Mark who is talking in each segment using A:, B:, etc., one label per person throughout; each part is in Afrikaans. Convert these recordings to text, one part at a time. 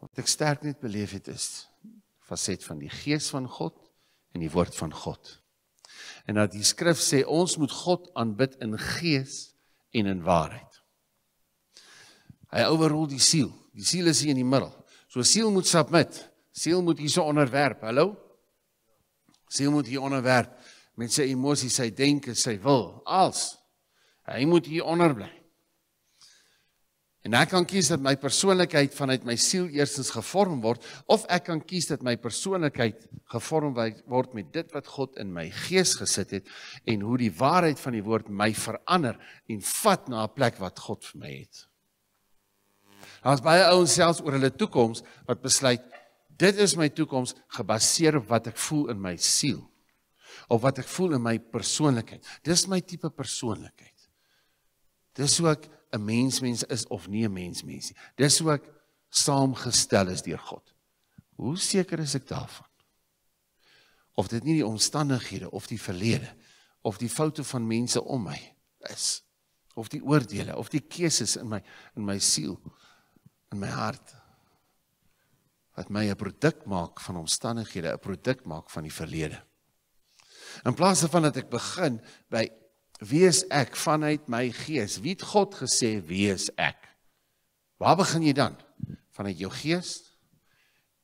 A: wat ek sterk net beleef het is faset van die gees van God en die woord van God. En dat die skrif sê ons moet God aanbid in gees en in waarheid. Hy oorrol die siel. Die siel is hier in die middel. So siel moet submit. Siel moet hierse onderwerp. Hallo. Siel moet hier onderwerp met sy emosies, sy denke, sy wil, alles. Hy moet hier onder bly. En ek kan kies dat my persoonlikheid vanuit my siel eersens gevorm word of ek kan kies dat my persoonlikheid gevorm word met dit wat God in my gees gesit het en hoe die waarheid van die woord my verander en vat na 'n plek wat God vir my het. Daar's baie ouens selfs oor hulle toekoms wat besluit dit is my toekoms gebaseer op wat ek voel in my siel of wat ek voel in my persoonlikheid. Dis my tipe persoonlikheid. Dis hoe ek 'n mensmens is of nie 'n mensmens nie. Dis hoe ek saamgestel is deur God. Hoe seker is ek daarvan? Of dit nie die omstandighede of die verlede of die foute van mense om my is of die oordeele of die keuses in my in my siel in my hart wat my 'n produk maak van omstandighede, 'n produk maak van die verlede. In plaas daarvan dat ek begin by Wie is ek vanuit my gees? Wie het God gesê wie is ek? Waar begin jy dan? Vanuit jou gees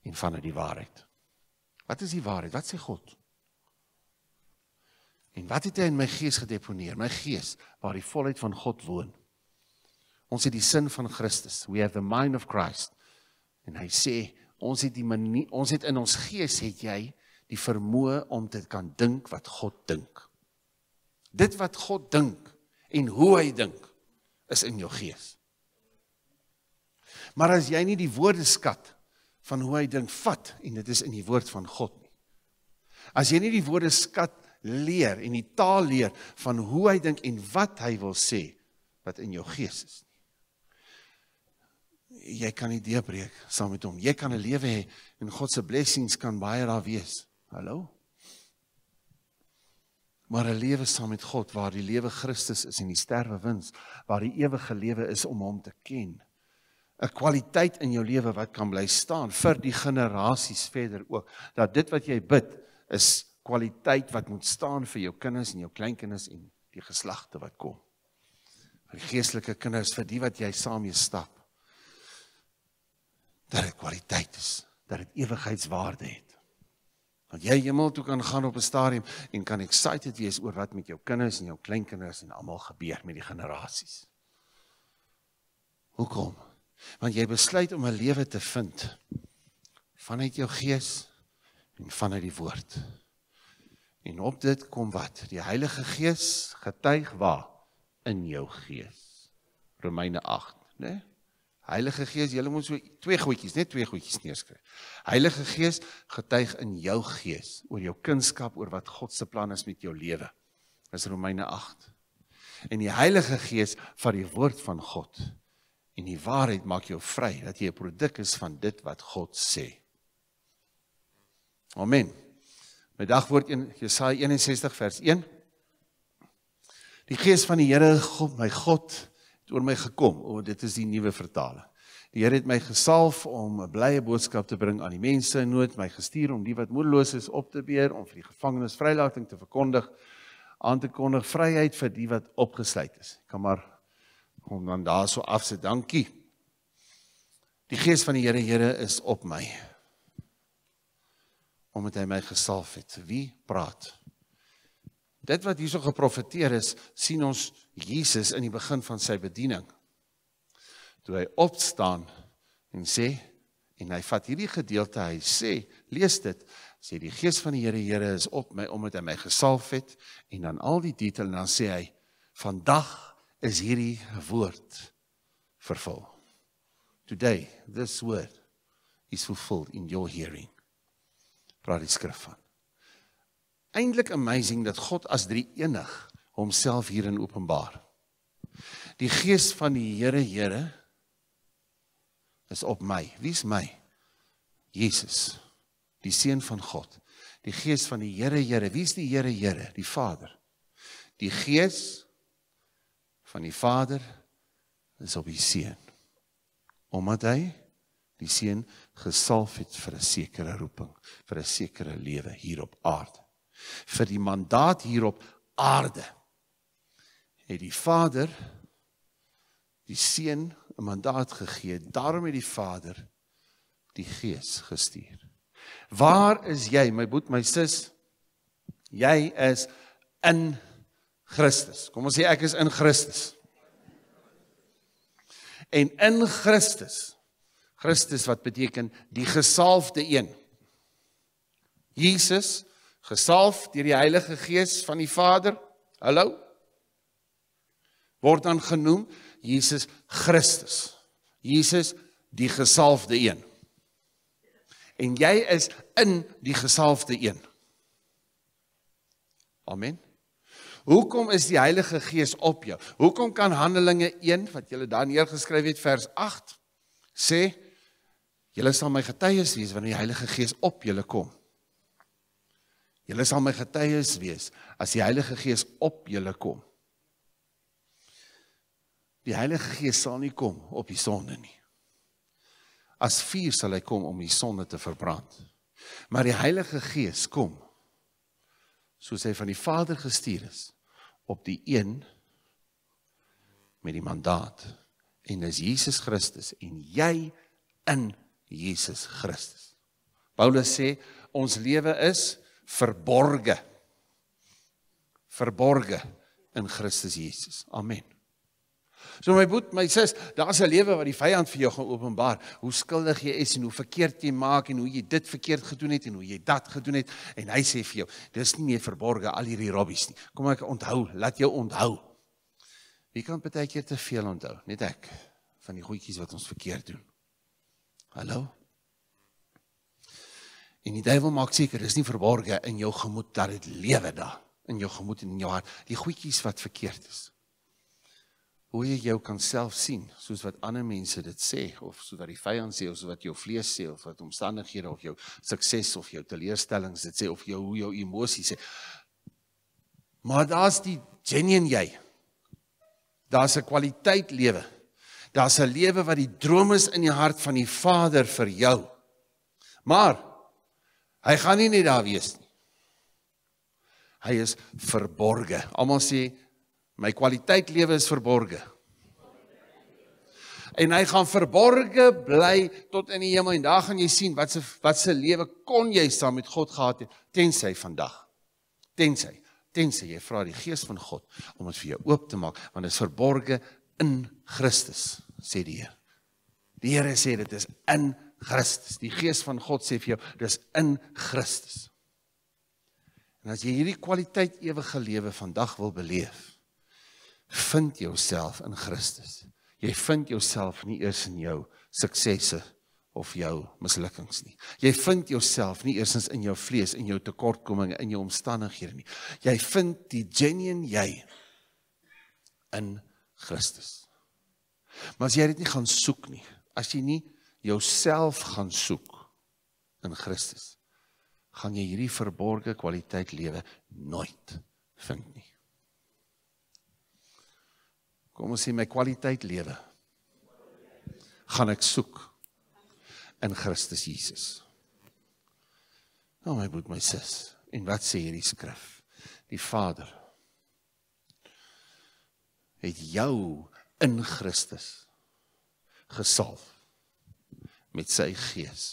A: en vanuit die waarheid. Wat is die waarheid? Wat sê God? En wat het hy in my gees gedeponeer? My gees waar die volheid van God woon. Ons het die sin van Christus. We have the mind of Christ. En hy sê ons het die manie, ons het in ons gees het jy die vermoë om te kan dink wat God dink dit wat God dink en hoe hy dink is in jou gees. Maar as jy nie die woordeskat van hoe hy dink vat en dit is in die woord van God nie. As jy nie die woordeskat leer en die taal leer van hoe hy dink en wat hy wil sê wat in jou gees is nie. Jy kan nie deurbreek saam met hom. Jy kan 'n lewe hê en God se blessings kan baie daar wees. Hallo maar 'n lewe saam met God waar die lewe Christus is en die sterwe wins, waar die ewige lewe is om hom te ken. 'n kwaliteit in jou lewe wat kan bly staan vir die generasies verder ook. Dat dit wat jy bid is kwaliteit wat moet staan vir jou kinders en jou kleinkinders en die geslagte wat kom. vir die geestelike kinders vir die wat jy saamie stap. Dat dit kwaliteit is, dat dit ewigheidswaarde het. Want jy hemel toe kan gaan op 'n stadium en kan excited wees oor wat met jou kinders en jou kleinkinders en almal gebeur met die generasies. Hoekom? Want jy besluit om 'n lewe te vind vanuit jou gees en vanuit die woord. En op dit kom wat? Die Heilige Gees getuig waar in jou gees. Romeine 8, né? Nee? Heilige Gees, jy moet so twee goetjies, net twee goetjies neerskryf. Heilige Gees, getuig in jou gees oor jou kunskap oor wat God se plan is met jou lewe. Dis Romeine 8. En die Heilige Gees van die woord van God en die waarheid maak jou vry dat jy 'n produk is van dit wat God sê. Amen. My dagwoord in Jesaja 61 vers 1. Die Gees van die Here, God, my God, oor my gekom. O, dit is die nuwe vertaling. Die Here het my gesalf om 'n blye boodskap te bring aan die mense in nood, my gestuur om die wat moedeloos is op te beer, om vir die gevangenes vrylating te verkondig, aan te kondig vryheid vir die wat opgesluit is. Ek kan maar om dan daarso af sê dankie. Die gees van die Here Here is op my. Omdat hy my gesalf het. Wie praat? Dit wat hierso geprofeteer is, sien ons Jesus in die begin van sy bediening. Toe hy opstaan en sê en hy vat hierdie gedeelte, hy sê, lees dit, sê die gees van die Here Here is op my omdat hy my gesalf het en dan al die detail en dan sê hy vandag is hierdie woord vervul. Today this word is fulfilled in your hearing. Praat die skrif van eintlik amazing dat God as drie enig homself hierin openbaar. Die gees van die Here Here is op my. Wie's my? Jesus, die seun van God. Die gees van die Here Here, wie's die Here Here? Die Vader. Die gees van die Vader is op die seun. Omdat hy die seun gesalf het vir 'n sekere roeping, vir 'n sekere lewe hier op aarde vir die mandaat hier op aarde het die Vader die seun 'n mandaat gegee daarom het die Vader die Gees gestuur waar is jy my boet my sis jy is in Christus kom ons sê ek is in Christus en in Christus Christus wat beteken die gesalfde een Jesus gesalf deur die Heilige Gees van die Vader. Hallo. Word dan genoem Jesus Christus. Jesus die gesalfde een. En jy is in die gesalfde een. Amen. Hoekom is die Heilige Gees op jou? Hoekom kan Handelinge 1 wat jy daar neergeskryf het vers 8 sê jy sal my getuies wees wanneer die Heilige Gees op julle kom? Julle sal my getuies wees as die Heilige Gees op julle kom. Die Heilige Gees sal nie kom op die sonde nie. As vuur sal hy kom om die sonde te verbrand. Maar die Heilige Gees kom soos hy van die Vader gestuur is op die een met die mandaat en dis Jesus Christus en jy in Jesus Christus. Paulus sê ons lewe is verborge verborge in Christus Jesus. Amen. So my boet, my sis, daar's 'n lewe wat die vyand vir jou gaan openbaar. Hoe skuldig jy is en hoe verkeerd jy maak en hoe jy dit verkeerd gedoen het en hoe jy dat gedoen het en hy sê vir jou, dis nie meer verborge al hierdie robbies nie. Kom ek onthou, laat jou onthou. Wie kan baie keer te veel onthou? Net ek van die goedjies wat ons verkeerd doen. Hallo. En die duiwel maak seker dis nie verborge ja, in jou gemoed dat dit lewe daar in jou gemoed en in jou hart, die goedjies wat verkeerd is. Hoe jy jou kan self sien soos wat ander mense dit sê of soos wat die vyand sê of soos wat jou vlees sê of wat omstandighede of jou sukses of jou teleurstellings dit sê of jou hoe jou emosies sê. Maar daar's die genuine jy. Daar's 'n kwaliteit lewe. Daar's 'n lewe wat die drome is in die hart van die Vader vir jou. Maar Hy gaan nie net daar wees nie. Hy is verborge. Almal sê my kwaliteit lewe is verborge. En hy gaan verborge bly tot in die hemel en daar gaan jy sien wat se wat se lewe kon jy saam met God gehad het tensy vandag. Tensy. Tensy jy vra die Gees van God om dit vir jou oop te maak want dit is verborge in Christus sê die Here. Die Here sê dit is in Christus Christus. Die Gees van God sê vir jou, dis in Christus. En as jy hierdie kwaliteit ewige lewe vandag wil beleef, vind jouself in Christus. Jy vind jouself nie eers in jou suksesse of jou mislukkings nie. Jy vind jouself nie eers in jou vlees en jou tekortkominge in jou omstandighede nie. Jy vind die genuine jy in Christus. Maar as jy dit nie gaan soek nie, as jy nie jouself gaan soek in Christus, gaan jy hierdie verborgde kwaliteit lewe nooit vind nie. Kom ons sê my kwaliteit lewe gaan ek soek in Christus Jesus. Nou oh my broer, my sis, en wat sê hierdie skrif? Die Vader het jou in Christus gesalf met sy gees.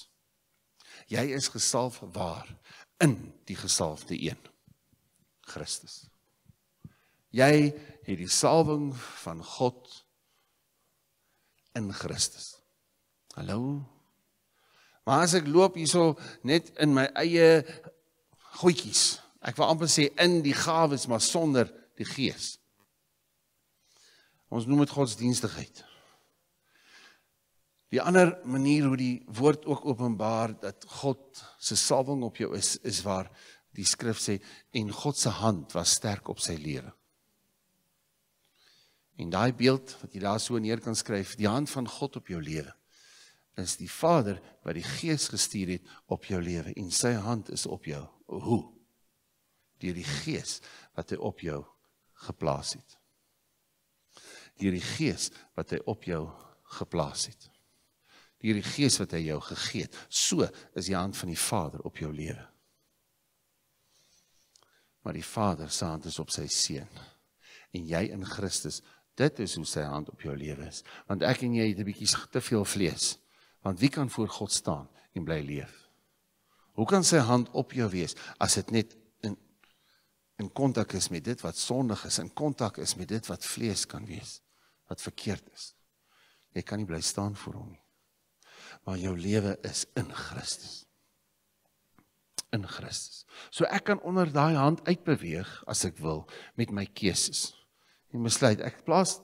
A: Jy is gesalf waar in die gesalfde een Christus. Jy het die salwing van God in Christus. Hallo. Maar as ek loop hierso net in my eie goetjies. Ek wil amper sê in die gawes maar sonder die gees. Ons noem dit godsdienstigheid. Die ander manier hoe die woord ook openbaar dat God se salwing op jou is is waar die skrif sê en God se hand was sterk op sy lewe. En daai beeld wat jy daar so neer kan skryf, die hand van God op jou lewe is die Vader wat die Gees gestuur het op jou lewe en sy hand is op jou. Hoe? Deur die Gees wat hy op jou geplaas het. Deur die Gees wat hy op jou geplaas het hierdie gees wat hy jou gegee het. So is die hand van die Vader op jou lewe. Maar die Vader se hand is op sy seun en jy in Christus. Dit is hoe sy hand op jou lewe is. Want ek en jy het 'n bietjie te veel vlees. Want wie kan voor God staan en bly leef? Hoe kan sy hand op jou wees as dit net in in kontak is met dit wat sondig is, in kontak is met dit wat vlees kan wees, wat verkeerd is? Jy kan nie bly staan voor hom nie maar jou lewe is in Christus. In Christus. So ek kan onder daai hand uitbeweeg as ek wil met my keuses. Jy besluit ek plaas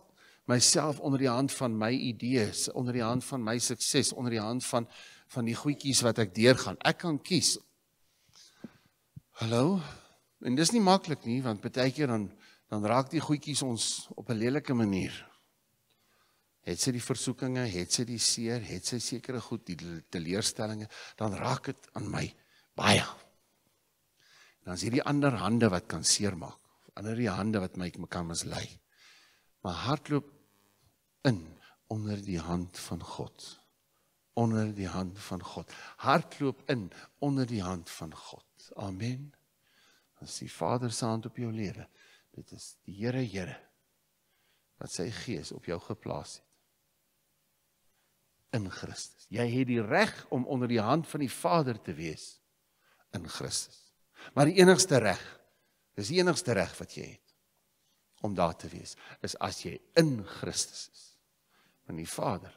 A: myself onder die hand van my idees, onder die hand van my sukses, onder die hand van van die goedjies wat ek deurgaan. Ek kan kies. Hallo. En dis nie maklik nie want baie keer dan dan raak die goedjies ons op 'n lelike manier het sy die versoekinge, het sy die seer, het sy sekere goed, die teleurstellings, dan raak dit aan my baie. En dan is hierdie ander hande wat kan seermaak, ander die hande wat my kan mislei. Maar hardloop in onder die hand van God. Onder die hand van God. Hardloop in onder die hand van God. Amen. As die Vader se hand op jou lewe, dit is die Here, Here wat sy gees op jou geplaas het in Christus. Jy het die reg om onder die hand van die Vader te wees in Christus. Maar die enigste reg, dis die enigste reg wat jy het om daar te wees, is as jy in Christus is. Want die Vader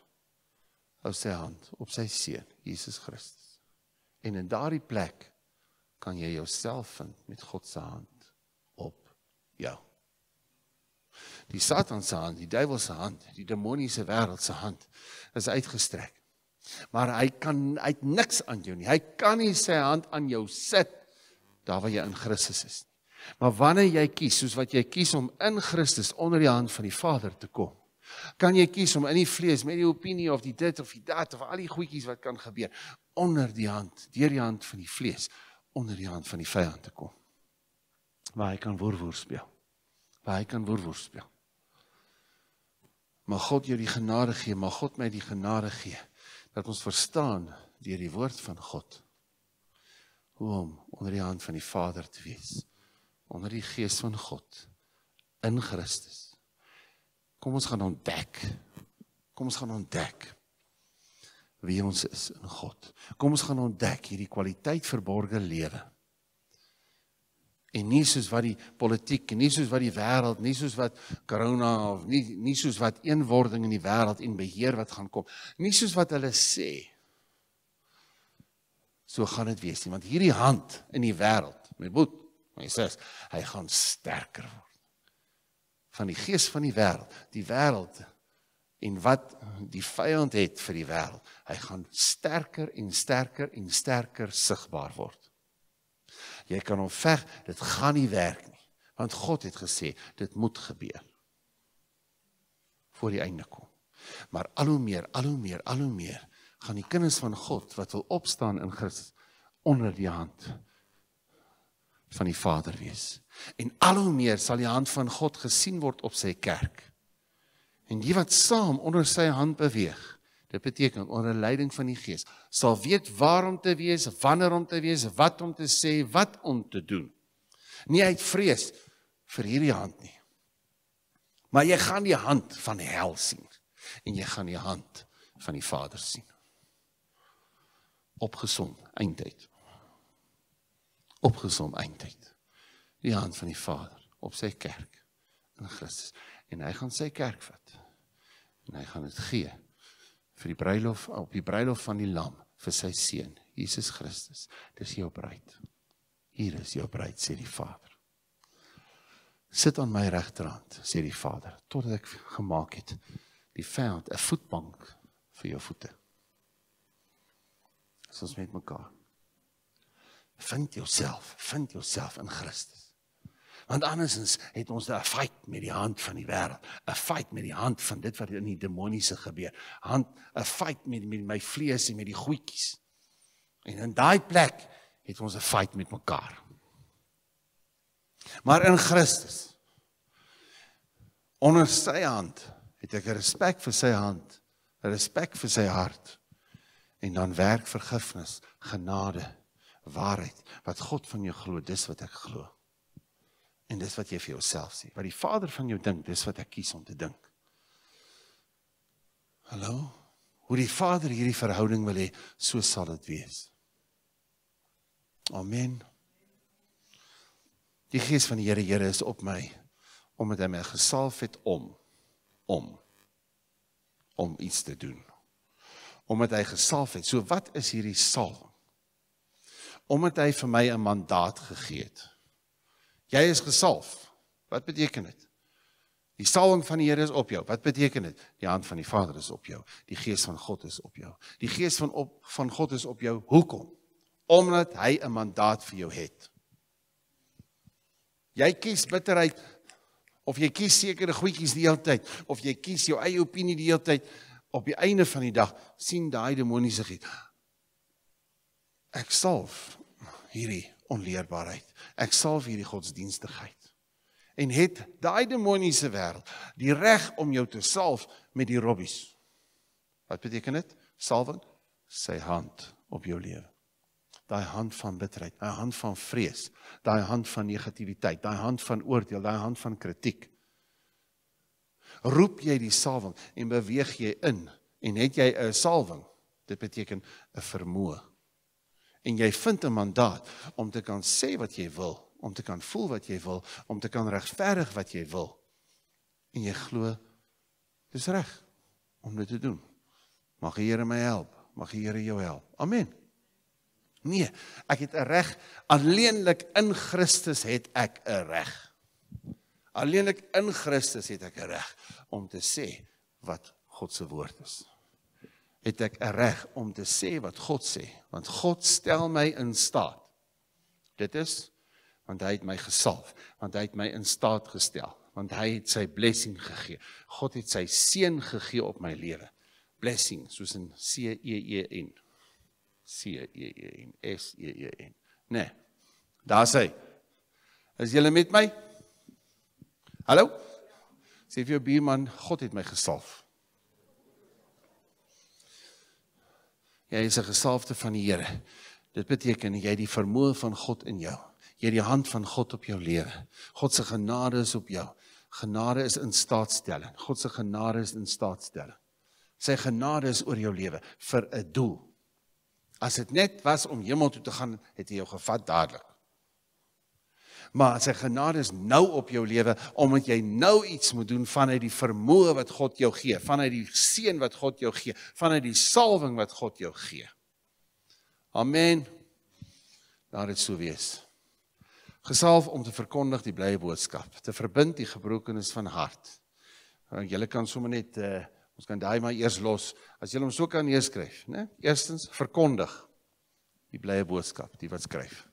A: hou sy hand op sy seun, Jesus Christus. En in daardie plek kan jy jouself vind met God se hand op jou die Satan se hand, die duiwel se hand, die demoniese wêreld se hand is uitgestrek. Maar hy kan uit niks aan jou nie. Hy kan nie sy hand aan jou sit daar waar jy in Christus is nie. Maar wanneer jy kies, soos wat jy kies om in Christus onder die hand van die Vader te kom, kan jy kies om in die vlees met die opinie of die dit of die dat of al die goedjies wat kan gebeur onder die hand, deur die hand van die vlees, onder die hand van die vyand te kom. Waar hy kan woordwoord speel. Waar hy kan woordwoord speel. Mag God jou die genade gee, mag God my die genade gee dat ons verstaan deur die woord van God hoe om onder die hand van die Vader te wees, onder die gees van God in Christus. Kom ons gaan ontdek. Kom ons gaan ontdek wie ons is in God. Kom ons gaan ontdek hierdie kwaliteit verborgde lewe en nie soos wat die politiek en nie soos wat die wêreld nie soos wat corona of nie nie soos wat eenwording in die wêreld en beheer wat gaan kom nie soos wat hulle sê so gaan dit wees nie want hierdie hand in die wêreld my boet my sis hy gaan sterker word van die gees van die wêreld die wêreld en wat die vyand het vir die wêreld hy gaan sterker en sterker en sterker sigbaar word jy kan hom veg, dit gaan nie werk nie. Want God het gesê, dit moet gebeur. Voor die einde kom. Maar al hoe meer, al hoe meer, al hoe meer gaan die kinders van God wat wil opstaan in Christus onder die hand van die Vader wees. En al hoe meer sal die hand van God gesien word op sy kerk. En die wat saam onder sy hand beweeg, Dit beteken onder leiding van die Gees sal weet waar om te wees, wanneer om te wees, wat om te sê, wat om te doen. Nie uit vrees vir hierdie hand nie. Maar jy gaan die hand van hel sien en jy gaan die hand van die Vader sien. Opgesom eindtyd. Opgesom eindtyd. Die hand van die Vader op sy kerk in Christus en hy gaan sy kerk vat. En hy gaan dit gee vir die bruilof op die bruilof van die lam vir sy seun Jesus Christus. Dis jou bruid. Hier is jou bruid sê die Vader. Sit aan my regterhand sê die Vader totdat ek gemaak het die veld 'n voetbank vir jou voete. Soos met mekaar. Vind jouself, vind jouself in Christus. Want andersins het ons 'n fight met die hand van die wêreld, 'n fight met die hand van dit wat in die demoniese gebeur. Hand 'n fight met, met my vlees en met die goedjies. En in daai plek het ons 'n fight met mekaar. Maar in Christus onder sy hand het ek respek vir sy hand, respek vir sy hart en dan werk vergifnis, genade, waarheid wat God van jou glo, dis wat ek glo. En dis wat jy vir jouself sê. Wat die Vader van jou dink, dis wat ek kies om te dink. Hallo. Hoe die Vader hierdie verhouding wil hê, so sal dit wees. Amen. Die Gees van die Here, Here is op my omdat hy my gesalf het om om om iets te doen. Omdat hy gesalf het. So wat is hierdie salwing? Omdat hy vir my 'n mandaat gegee het. Jy is gesalf. Wat beteken dit? Die salwing van die Here is op jou. Wat beteken dit? Die hand van die Vader is op jou. Die Gees van God is op jou. Die Gees van op van God is op jou. Hoekom? Omdat hy 'n mandaat vir jou het. Jy kies bitterheid of jy kies sekere goedjies die hele tyd of jy kies jou eie opinie die hele tyd op die einde van die dag sien daai demoniese gees. Ek salf hierdie onleerbaarheid ek salf hierdie godsdienstigheid en het daai demoniese wêreld die reg om jou te salf met die robbies. Wat beteken dit? Salwing sy hand op jou lewe. Daai hand van bitterheid, daai hand van vrees, daai hand van negativiteit, daai hand van oordeel, daai hand van kritiek. Roep jy die salwing en beweeg jy in en het jy 'n salwing. Dit beteken 'n vermoë en jy vind 'n mandaat om te kan sê wat jy wil, om te kan voel wat jy wil, om te kan regverdig wat jy wil. En jy glo dis reg om dit te doen. Mag die Here my help. Mag die Here jou help. Amen. Nee, ek het 'n reg alleenlik in Christus het ek 'n reg. Alleenlik in Christus het ek 'n reg om te sê wat God se woord is het ek 'n reg om te sê wat God sê, want God stel my in staat. Dit is want hy het my gesalf, want hy het my in staat gestel, want hy het sy blessing gegee. God het sy seën gegee op my lewe. Blessing, soos in C E E N. C E E N S E E N. Nee. Daar sê Is julle met my? Hallo? Sê vir jou buurman, God het my gesalf. Jy is 'n gesalfde van die Here. Dit beteken jy het die vermoë van God in jou. Jy het die hand van God op jou lewe. God se genade is op jou. Genade is in staatstelling. God se genade is in staatstelling. Sy genade is oor jou lewe vir 'n doel. As dit net was om hemel toe te gaan, het hy jou gevat dadelik maar sy genade is nou op jou lewe omdat jy nou iets moet doen vanuit die vermoë wat God jou gee, vanuit die seën wat God jou gee, vanuit die salwing wat God jou gee. Amen. Laat dit so wees. Gesalf om te verkondig die blye boodskap, te verbind die gebrokenes van hart. Want julle kan sommer net uh, ons kan daai maar eers los as julle hom so kan neerskryf, né? Nee? Eerstens verkondig die blye boodskap, die wat skryf.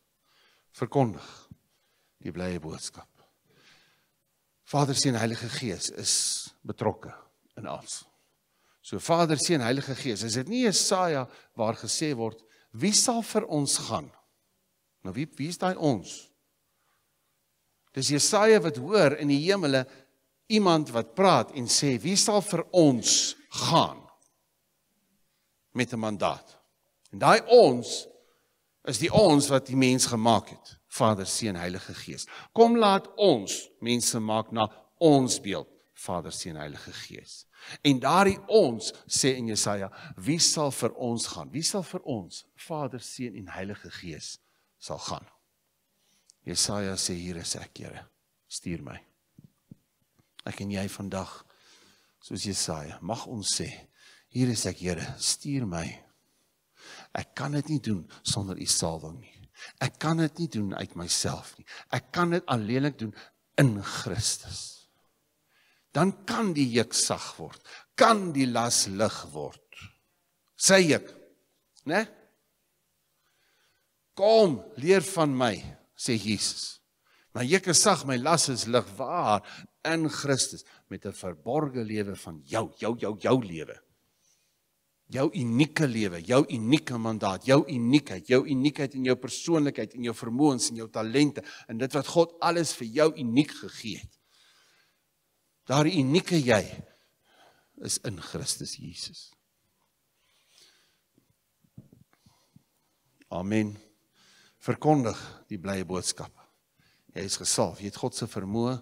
A: Verkondig die blye boodskap. Vader seën Heilige Gees is betrokke in alles. So Vader seën Heilige Gees, is dit nie Jesaja waar gesê word wie sal vir ons gaan? Nou wie wie is daai ons? Dis Jesaja wat hoor in die hemele iemand wat praat en sê wie sal vir ons gaan met 'n mandaat. En daai ons is die ons wat die mens gemaak het. Vader, Seun, Heilige Gees. Kom laat ons mense maak na ons beeld, Vader, Seun, Heilige Gees. En daardie ons sê in Jesaja, wie sal vir ons gaan? Wie sal vir ons, Vader, Seun en Heilige Gees sal gaan? Jesaja sê hier is ek, Here. Stuur my. Ek en jy vandag soos Jesaja, mag ons sê, hier is ek, Here. Stuur my, Ek kan dit nie doen sonder u salwing nie. Ek kan dit nie doen uit myself nie. Ek kan dit alleenlik doen in Christus. Dan kan die juk sag word. Kan die las lig word. Sê ek, né? Kom, leer van my, sê Jesus. My juk is sag, my las is lig waar in Christus met 'n verborgde lewe van jou, jou jou jou lewe jou unieke lewe, jou unieke mandaat, jou uniekheid, jou uniekheid in jou persoonlikheid en jou vermoëns en jou talente en dit wat God alles vir jou uniek gegee het. Daardie unieke jy is in Christus Jesus. Amen. Verkondig die blye boodskap. Jy is gesalf. Jy het God se vermoë,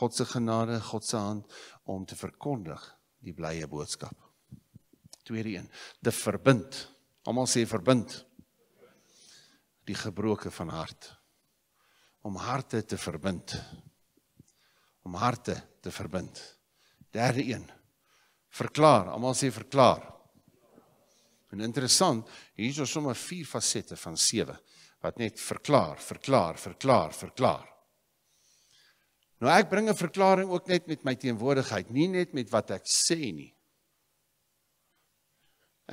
A: God se genade, God se hand om te verkondig die blye boodskap. Tweede een, de verbind. Almal sê verbind. Die gebroke van hart. Om harte te verbind. Om harte te verbind. Derde een, verklaar. Almal sê verklaar. En interessant, hier is ons sommer vier facette van 7 wat net verklaar, verklaar, verklaar, verklaar. Nou ek bring 'n verklaring ook net met my teenwoordigheid, nie net met wat ek sê nie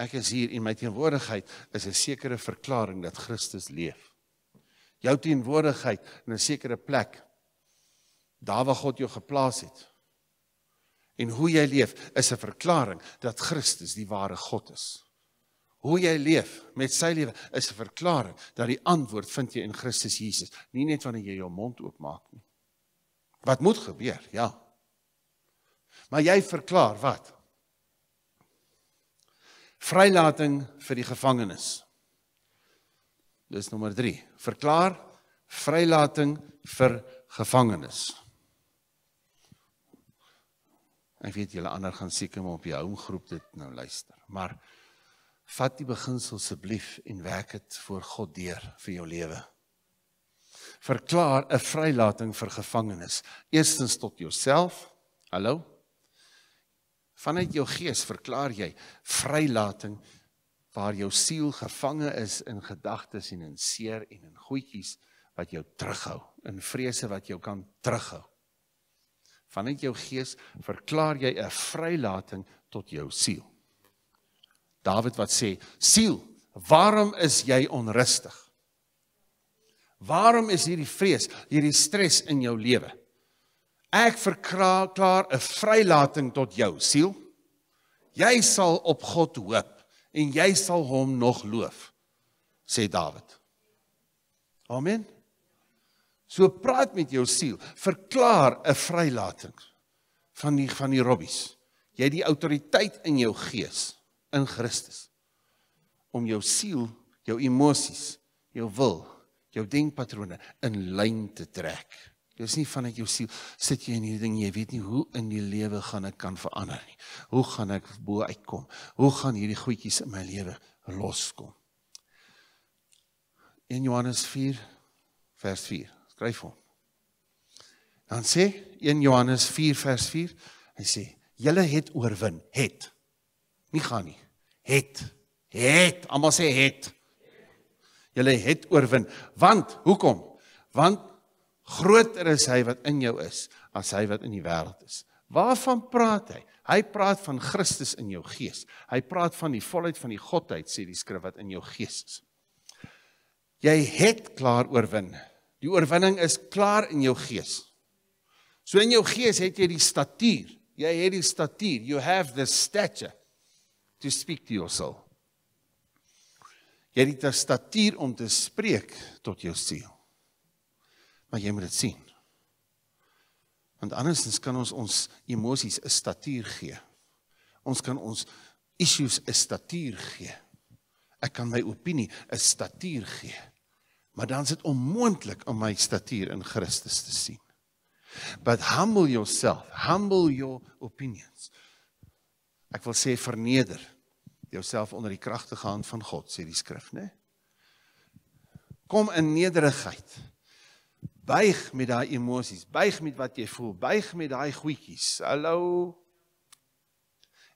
A: ek is hier in my teenwoordigheid is 'n sekere verklaring dat Christus leef. Jou teenwoordigheid in 'n sekere plek daar waar God jou geplaas het en hoe jy leef is 'n verklaring dat Christus die ware God is. Hoe jy leef met sy lewe is 'n verklaring dat die antwoord vind jy in Christus Jesus, nie net wanneer jy jou mond oopmaak nie. Wat moet gebeur? Ja. Maar jy verklaar wat? Vrylating vir die gevangenes. Dis nommer 3. Verklaar vrylating vir gevangenes. Ek weet julle ander gaan seker maar op die home groep dit nou luister, maar vat die beginsel asseblief en werk dit voor God deur vir jou lewe. Verklaar 'n vrylating vir gevangenes. Eerstens tot jouself. Hallo. Vanuit jou gees verklaar jy vrylating waar jou siel gevange is in gedagtes en in seer en in goedjies wat jou terughou, in vrese wat jou kan terughou. Vanuit jou gees verklaar jy 'n vrylating tot jou siel. Dawid wat sê, siel, waarom is jy onrustig? Waarom is hierdie vrees, hierdie stres in jou lewe? Ek verklaar 'n vrylating tot jou siel. Jy sal op God hoop en jy sal hom nog loof, sê Dawid. Amen. So praat met jou siel, verklaar 'n vrylating van die van die robbies. Jy het die autoriteit in jou gees in Christus om jou siel, jou emosies, jou wil, jou denkpatrone in lyn te trek. Dis nie vanuit jou siel sit jy in hierdie ding jy weet nie hoe in die lewe gaan ek kan verander nie. Hoe gaan ek bo uitkom? Hoe gaan hierdie goedjies in my lewe loskom? In Johannes 4 vers 4. Skryf hom. Dan sê in Johannes 4 vers 4, hy sê: "Julle het oorwin, het." Nie gaan nie. Het. Het. Almal sê het. Julle het oorwin, want hoekom? Want Groter is hy wat in jou is as hy wat in die wêreld is. Waarvan praat hy? Hy praat van Christus in jou gees. Hy praat van die volheid van die godheid sê die skrif wat in jou gees is. Jy het klaar oorwin. Die oorwinning is klaar in jou gees. So in jou gees het jy die statuur. Jy het die statuur. You have the stature to speak to yourself. Jy het die statuur om te spreek tot jou siel maar jy moet dit sien. Want andersins kan ons ons emosies 'n statuur gee. Ons kan ons issues 'n statuur gee. Ek kan my opinie 'n statuur gee. Maar dan is dit onmoontlik om my statuur in Christus te sien. But humble yourself, humble your opinions. Ek wil sê verneder jouself onder die kragtige hand van God sê die skrif, né? Nee? Kom in nederigheid Buig met daai emosies, buig met wat jy voel, buig met daai goedjies. Hallo.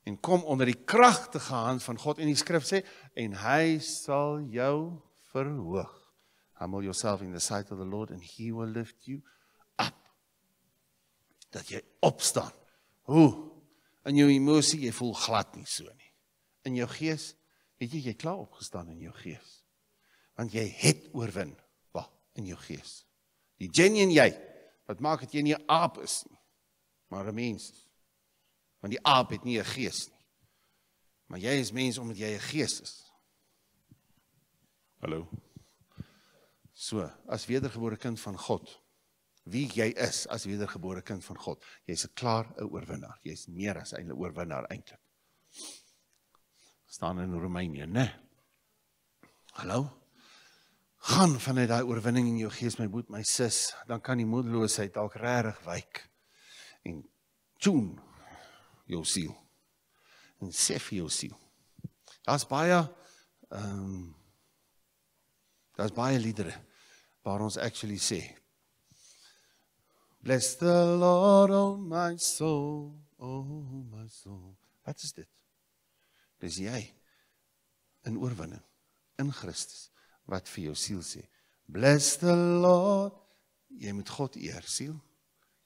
A: En kom onder die kragtige hand van God en die skrif sê en hy sal jou verhoog. Humble yourself in the sight of the Lord and he will lift you up. Dat jy opstaan. Hoe? In jou emosie jy voel glad nie so nie. In jou gees, weet jy jy't klaar opgestaan in jou gees. Want jy het oorwin, wa, in jou gees. Die jen en jy wat maak dat jy nie 'n aap is nie, maar 'n mens is. Want die aap het nie 'n gees nie. Maar jy is mens omdat jy 'n gees is. Hallo. So, as wedergebore kind van God, wie jy is as wedergebore kind van God, jy's 'n klaar 'n oorwinnaar. Jy's meer as 'n oorwinnaar eintlik. staan in Romeine, né? Hallo gaan vanuit daai oorwinning in jou gees my moed my sis dan kan die moedeloosheid dalk regtig wyk en tjoen jou siel en sê vir jou siel daar's baie ehm um, daar's baie liedere waar ons actually sê bless the lord o oh my soul o oh my soul wat is dit dis jy in oorwinning in Christus wat vir jou siel sê. Bless the Lord. Jy moet God eer, siel.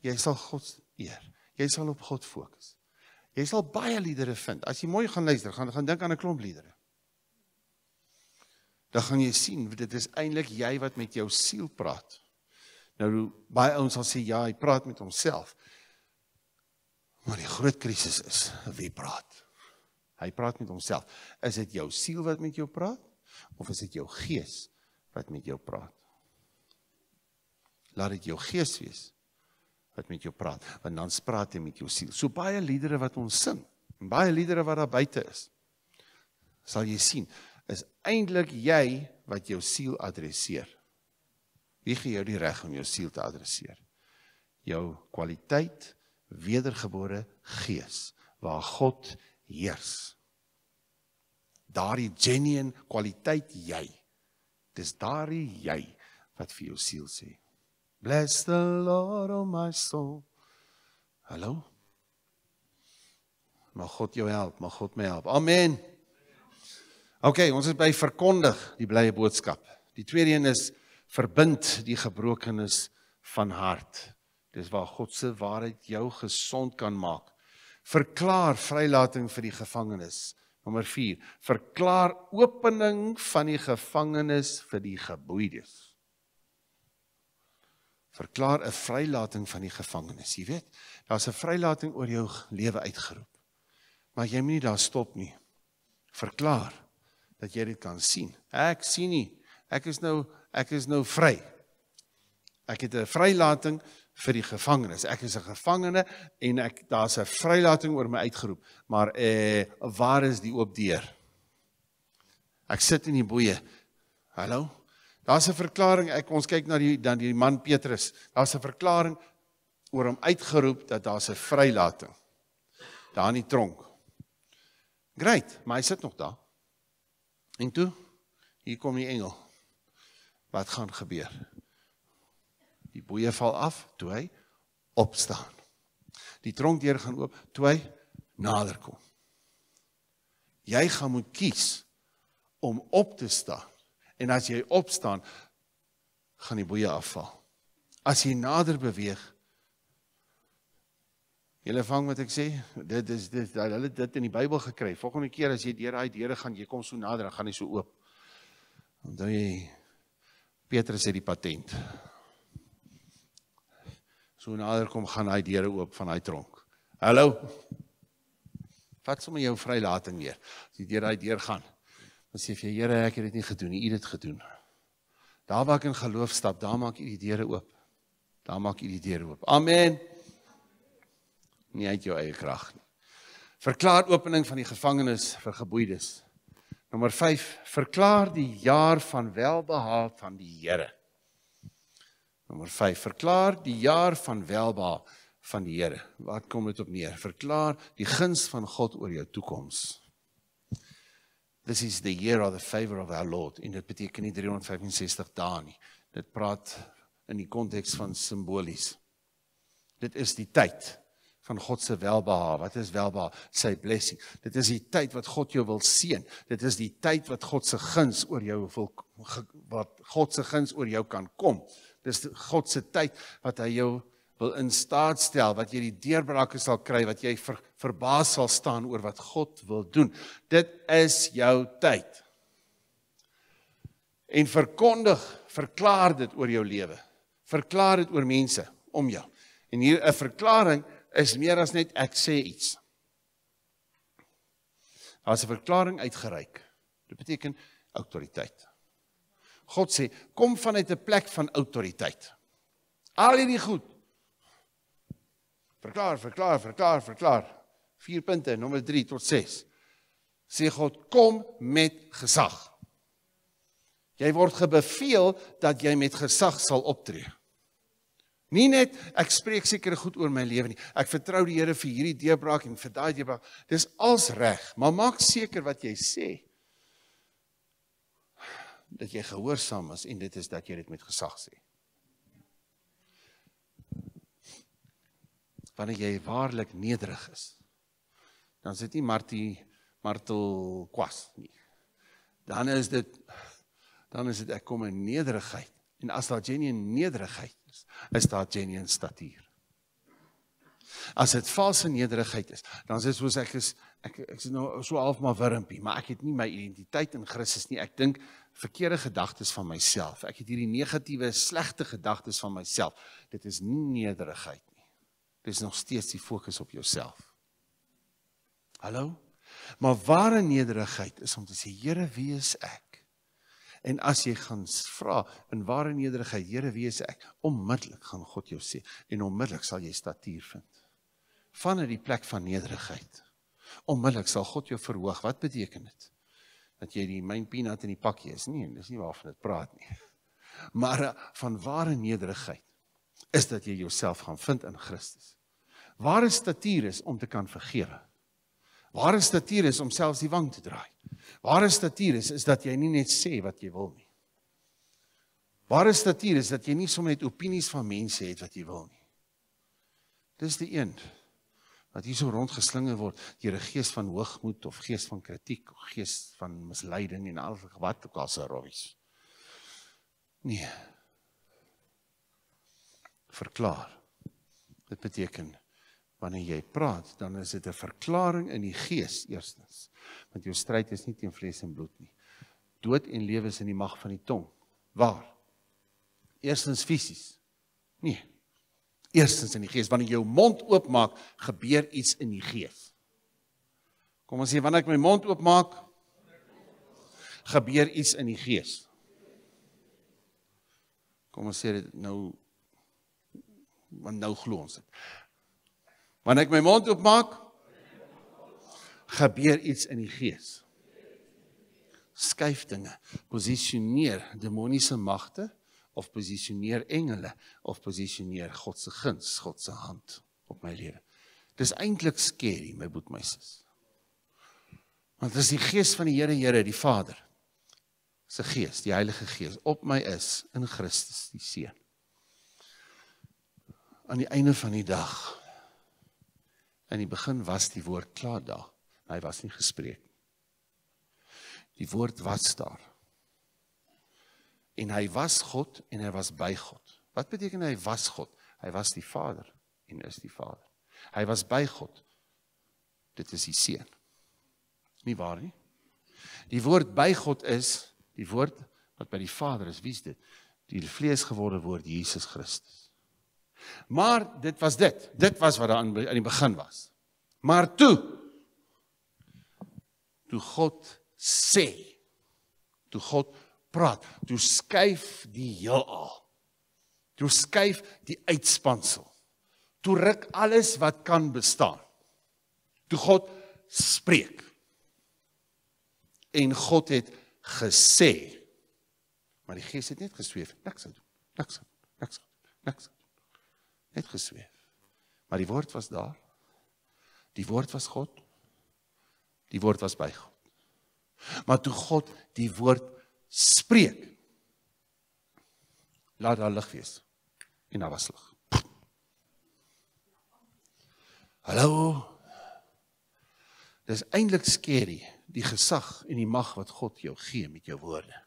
A: Jy sal God eer. Jy sal op God fokus. Jy sal baie liedere vind. As jy mooi gaan luister, gaan gaan dink aan 'n klomp liedere. Dan gaan jy sien dit is eintlik jy wat met jou siel praat. Nou baie ouens sal sê ja, hy praat met homself. Maar die groot krisis is wie praat? Hy praat met homself. Is dit jou siel wat met jou praat? of is dit jou gees wat met jou praat? Laat dit jou gees wees wat met jou praat, want dan praat jy met jou siel. So baie liedere wat ons sing, baie liedere wat daar buite is, sal jy sien, is eintlik jy wat jou siel adresseer. Wie gee jou die reg om jou siel te adresseer? Jou kwaliteit wedergebore gees waar God heers daardie genuine kwaliteit jy. Dis daardie jy wat vir jou siel sê. Bless the Lord o oh my soul. Hallo. Mag God jou help, mag God my help. Amen. OK, ons is by verkondig die blye boodskap. Die tweede een is verbind die gebrokenis van hart. Dis waar God se waarheid jou gesond kan maak. Verklaar vrylating vir die gevangenes. Nommer 4: Verklaar opening van die gevangenes vir die geboeides. Verklaar 'n vrylating van die gevangenes. Jy weet, daar's 'n vrylating oor jou lewe uitgeroep. Maar jy moenie daar stop nie. Verklaar dat jy dit kan sien. Ek sien nie. Ek is nou ek is nou vry. Ek het 'n vrylating vir die gevangenes. Ek is 'n gevangene en ek daar's 'n vrylating oor my uitgeroep. Maar eh waar is die oop deur? Ek sit in die boeie. Hallo. Daar's 'n verklaring. Ek ons kyk na die dan die man Petrus. Daar's 'n verklaring oor hom uitgeroep dat daar's 'n vrylating. Daar in die tronk. Great, maar hy sit nog daar. En toe hier kom die engel. Wat gaan gebeur? Die boeie val af toe hy opstaan. Die tronkdeur gaan oop toe hy nader kom. Jy gaan moet kies om op te staan. En as jy opstaan, gaan die boeie afval. As jy nader beweeg. Julle vang wat ek sê? Dit is dit dat hulle dit in die Bybel gekry. Volgende keer as jy deur daai deure gaan, jy kom so nader, gaan hy so oop. Onthou jy Petrus het die patent. So nader kom gaan hy deure oop van hy tronk. Hallo. Vat sommer jou vrylating weer. As jy deur hy deur gaan. Dan sê jy Here, ek het dit nie gedoen nie. U het dit gedoen. Daar waar ek in geloof stap, daar maak u die deure oop. Daar maak u die deure oop. Amen. Nie uit jou eie krag nie. Verklaar opening van die gevangenes vir geboeides. Nommer 5: Verklaar die jaar van welbehaag van die Here. Nommer 5 verklaar die jaar van welba van die Here. Wat kom dit op neer? Verklaar die guns van God oor jou toekoms. This is the year of the favor of our Lord. En dit beteken nie 365 dae nie. Dit praat in die konteks van simbolies. Dit is die tyd van God se welbehaag. Wat is welbehaag? Sy blessing. Dit is die tyd wat God jou wil seën. Dit is die tyd wat God se guns oor jou wil wat God se guns oor jou kan kom. Dis God se tyd wat hy jou wil in staat stel wat jy die deurbrake sal kry wat jy ver, verbaas sal staan oor wat God wil doen. Dit is jou tyd. En verkondig, verklaar dit oor jou lewe. Verklaar dit oor mense om jou. En hier 'n verklaring is meer as net ek sê iets. Daar's 'n verklaring uitgereik. Dit beteken autoriteit. God sê, kom vanuit 'n plek van autoriteit. Al hierdie goed. Verklaar, verklaar, verklaar, verklaar. 4 punte, nommer 3 tot 6. Sê God, kom met gesag. Jy word gebeveel dat jy met gesag sal optree. Nie net ek spreek seker goed oor my lewe nie. Ek vertrou die Here vir hierdie deurbraak en vir daai deurbraak. Dis als reg, maar maak seker wat jy sê. Se dat jy gehoorsaam is en dit is dat jy dit met gesag sê. Wanneer jy waarlik nederig is, dan is dit nie Martie Martel kwas nie. Dan is dit dan is dit ek kom in nederigheid en as daar geen nederigheid is, is daar geen statuur. As dit valse nederigheid is, dan is dit soos ek is ek ek is nou so half maar wurmpie, maar ek het nie my identiteit in Christus nie. Ek dink verkeerde gedagtes van myself. Ek het hierdie negatiewe, slegte gedagtes van myself. Dit is nie nederigheid nie. Dit is nog steeds die fokus op jouself. Hallo? Maar ware nederigheid is om te sê, Here, wie is ek? En as jy gaan vra in ware nederigheid, Here, wie is ek? Onmiddellik gaan God jou sê en onmiddellik sal jy statuur vind. Vanuit die plek van nederigheid. Onmiddellik sal God jou verhoog. Wat beteken dit? dat jy die myn peanut in die pakkie is. Nee, dis nie waarvan dit praat nie. Maar eh, van ware nederigheid is dat jy jouself gaan vind in Christus. Ware statuur is om te kan vergewe. Ware statuur is om selfs die wang te draai. Ware statuur is is dat jy nie net sê wat jy wil nie. Ware statuur is dat jy nie sommer net opinies van mense het wat jy wil nie. Dis die een wat hierso rondgeslinger word deur 'n gees van hoogmoed of gees van kritiek of gees van misleiding en al wat ook al se rooies. Nee. Verklaar. Dit beteken wanneer jy praat, dan is dit 'n verklaring in die gees eerstens, want jou stryd is nie teen vlees en bloed nie. Dood en lewe is in die mag van die tong. Waar? Eerstens fisies. Nee, eerstens in die gees. Wanneer jy jou mond oopmaak, gebeur iets in die gees. Kom ons sê wanneer ek my mond oopmaak, gebeur iets in die gees. Kom ons sê dit nou want nou glo ons dit. Wanneer ek my mond oopmaak, gebeur iets in die gees. Skuif dinge, posisioneer demoniese magte of posisioneer engele of posisioneer God se guns, God se hand op my lewe. Dis eintlik skerry my boet my sis. Want as die gees van die Here Here die Vader se gees, die Heilige Gees op my is in Christus die Seun. Aan die einde van die dag in die begin was die woord klaar daar. Hy was nie gespreek nie. Die woord was daar en hy was God en hy was by God. Wat beteken hy was God? Hy was die Vader en is die Vader. Hy was by God. Dit is die Seun. Nie waar nie? Die woord by God is die woord wat by die Vader is. Wie is dit? Die vleesgeworde woord Jesus Christus. Maar dit was dit. Dit was wat daar aan die begin was. Maar toe toe God sê toe God praat, toe skuif die heelal. Toe skuif die uitspansel. Toe ruk alles wat kan bestaan. Toe God spreek. En God het gesê. Maar die gees het net gesweef, niks gedoen. Niks. Niks. Niks. Net gesweef. Maar die woord was daar. Die woord was God. Die woord was by God. Maar toe God die woord spreek. Laat daar lig wees. En daar was lig. Hallo. Dis eintlik skerry, die gesag en die mag wat God jou gee met jou woorde.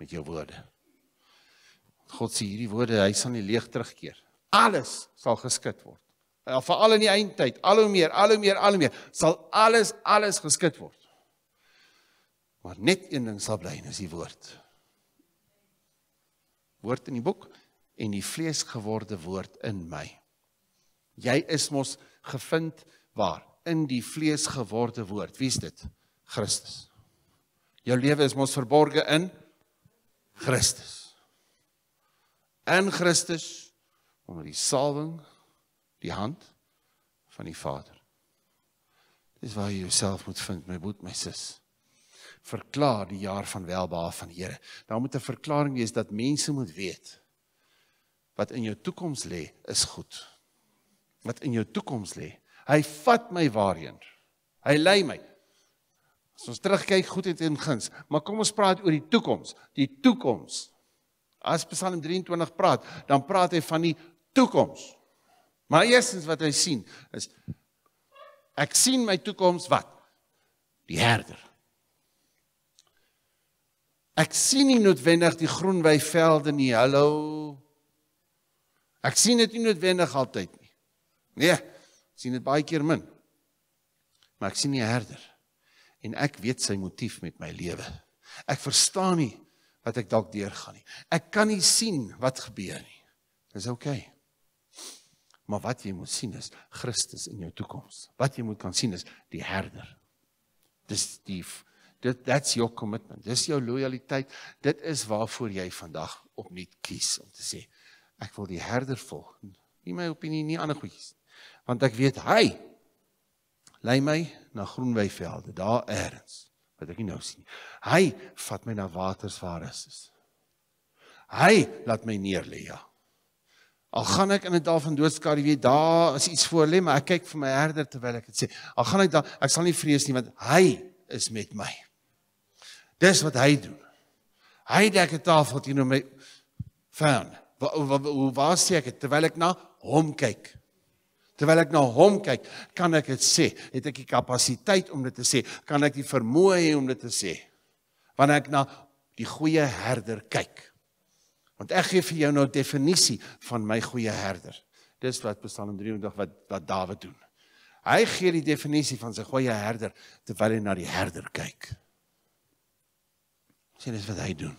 A: Met jou woorde. God sê hierdie woorde, hy sal nie leeg terugkeer. Alles sal geskit word. Veral in die eindtyd, al hoe meer, al hoe meer, al hoe meer, sal alles alles geskit word. Maar net een ding sal bly, dis die woord. Woord in die boek en die vlees geworde woord in my. Jy is mos gevind waar in die vlees geworde woord. Wie's dit? Christus. Jou lewe is mos verborge in Christus. In Christus onder die salwing die hand van die Vader. Dis waar jy jouself moet vind, my broer, my sussie verklaar die jaar van welbehaag van die Here. Daar nou moet 'n verklaring wees dat mense moet weet wat in jou toekoms lê is goed. Wat in jou toekoms lê. Hy vat my waarheen. Hy lei my. As ons terugkyk goed het en guns, maar kom ons praat oor die toekoms, die toekoms. As Psalm 23 praat, dan praat hy van die toekoms. Maar eerstens wat hy sien is ek sien my toekoms wat die herder Ek sien nie noodwendig die groen weivelde nie. Hallo. Ek sien dit nie noodwendig altyd nie. Nee, sien dit baie keer min. Maar ek sien nie herder en ek weet sy motief met my lewe. Ek verstaan nie wat ek dalk deurgaan nie. Ek kan nie sien wat gebeur nie. Dis oukei. Okay. Maar wat jy moet sien is Christus in jou toekoms. Wat jy moet kan sien is die herder. Dis die Dit that's your commitment. Dis jou lojaliteit. Dit is waarvoor jy vandag opnuut kies om te sê ek wil die herder volg. Nie my opinie nie, ander goedjies. Want ek weet hy lei my na groenwyvelde, daar eers wat ek nie nou sien. Hy vat my na waters waar rus is. Hy laat my neer lê ja. Al gaan ek in 'n dal van doodskare weet daar is iets voor lê, maar ek kyk vir my herder terwyl ek dit sê. Al gaan ek daar, ek sal nie vrees nie want hy is met my. Dis wat hy doen. Hy dek 'n tafel teen my foun. Wat wat waar sê ek terwyl ek na hom kyk? Terwyl ek na hom kyk, kan ek dit sê. Het ek die kapasiteit om dit te sê? Kan ek die vermoë hê om dit te sê? Wanneer ek na die goeie herder kyk. Want ek gee vir jou nou 'n definisie van my goeie herder. Dis wat Psalm 33 wat wat Dawid doen. Hy gee die definisie van sy goeie herder terwyl hy na die herder kyk. Sê dis wat hy doen.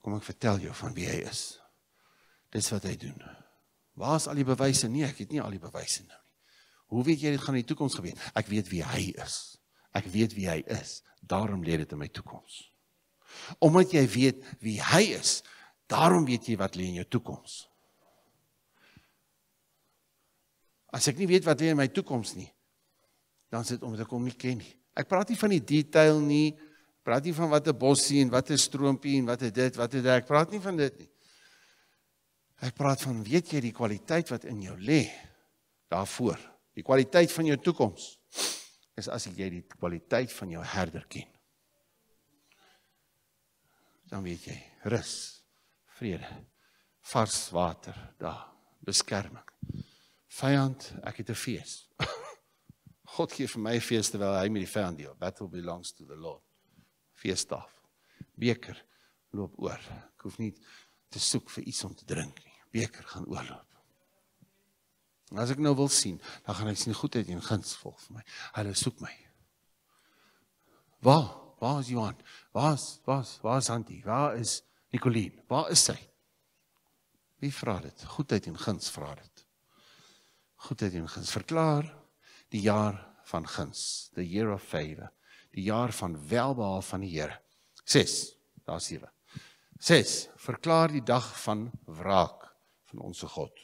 A: Kom ek vertel jou van wie hy is. Dis wat hy doen. Waar's al die bewyse? Nee, ek het nie al die bewyse nou nie. Hoe weet jy dit gaan in die toekoms gebeur? Ek weet wie hy is. Ek weet wie hy is. Daarom lê dit in my toekoms. Omdat jy weet wie hy is, daarom weet jy wat lê in jou toekoms. As ek nie weet wat lê in my toekoms nie, dan sit om dit om te ken nie. Ek praat nie van die detail nie, Praat nie van wat 'n bos sien, wat 'n stroompie en wat 'n dit, wat 'n ek praat nie van dit nie. Ek praat van weet jy die kwaliteit wat in jou lê daarvoor. Die kwaliteit van jou toekoms is as jy die kwaliteit van jou herder ken. Dan weet jy rus, vrede, vars water daar, beskerming. Vyand, ek het 'n fees. God gee vir my 'n fees terwyl hy met die vyand deel. Battle belongs to the Lord feestaf. Beker loop oor. Ek hoef nie te soek vir iets om te drink nie. Beker gaan oorloop. En as ek nou wil sien, dan gaan ek sien goed het en guns volg vir my. Hulle soek my. Waar? Waar is Johan? Waar is waar is waar is Antie? Waar is Nicoline? Waar is sy? Wie vra dit? Goedheid en guns vra dit. Goedheid en guns verklaar die jaar van guns, the year of favour die jaar van welbehaal van die Here. 6. Daar's 7. 6. Verklaar die dag van wraak van ons God.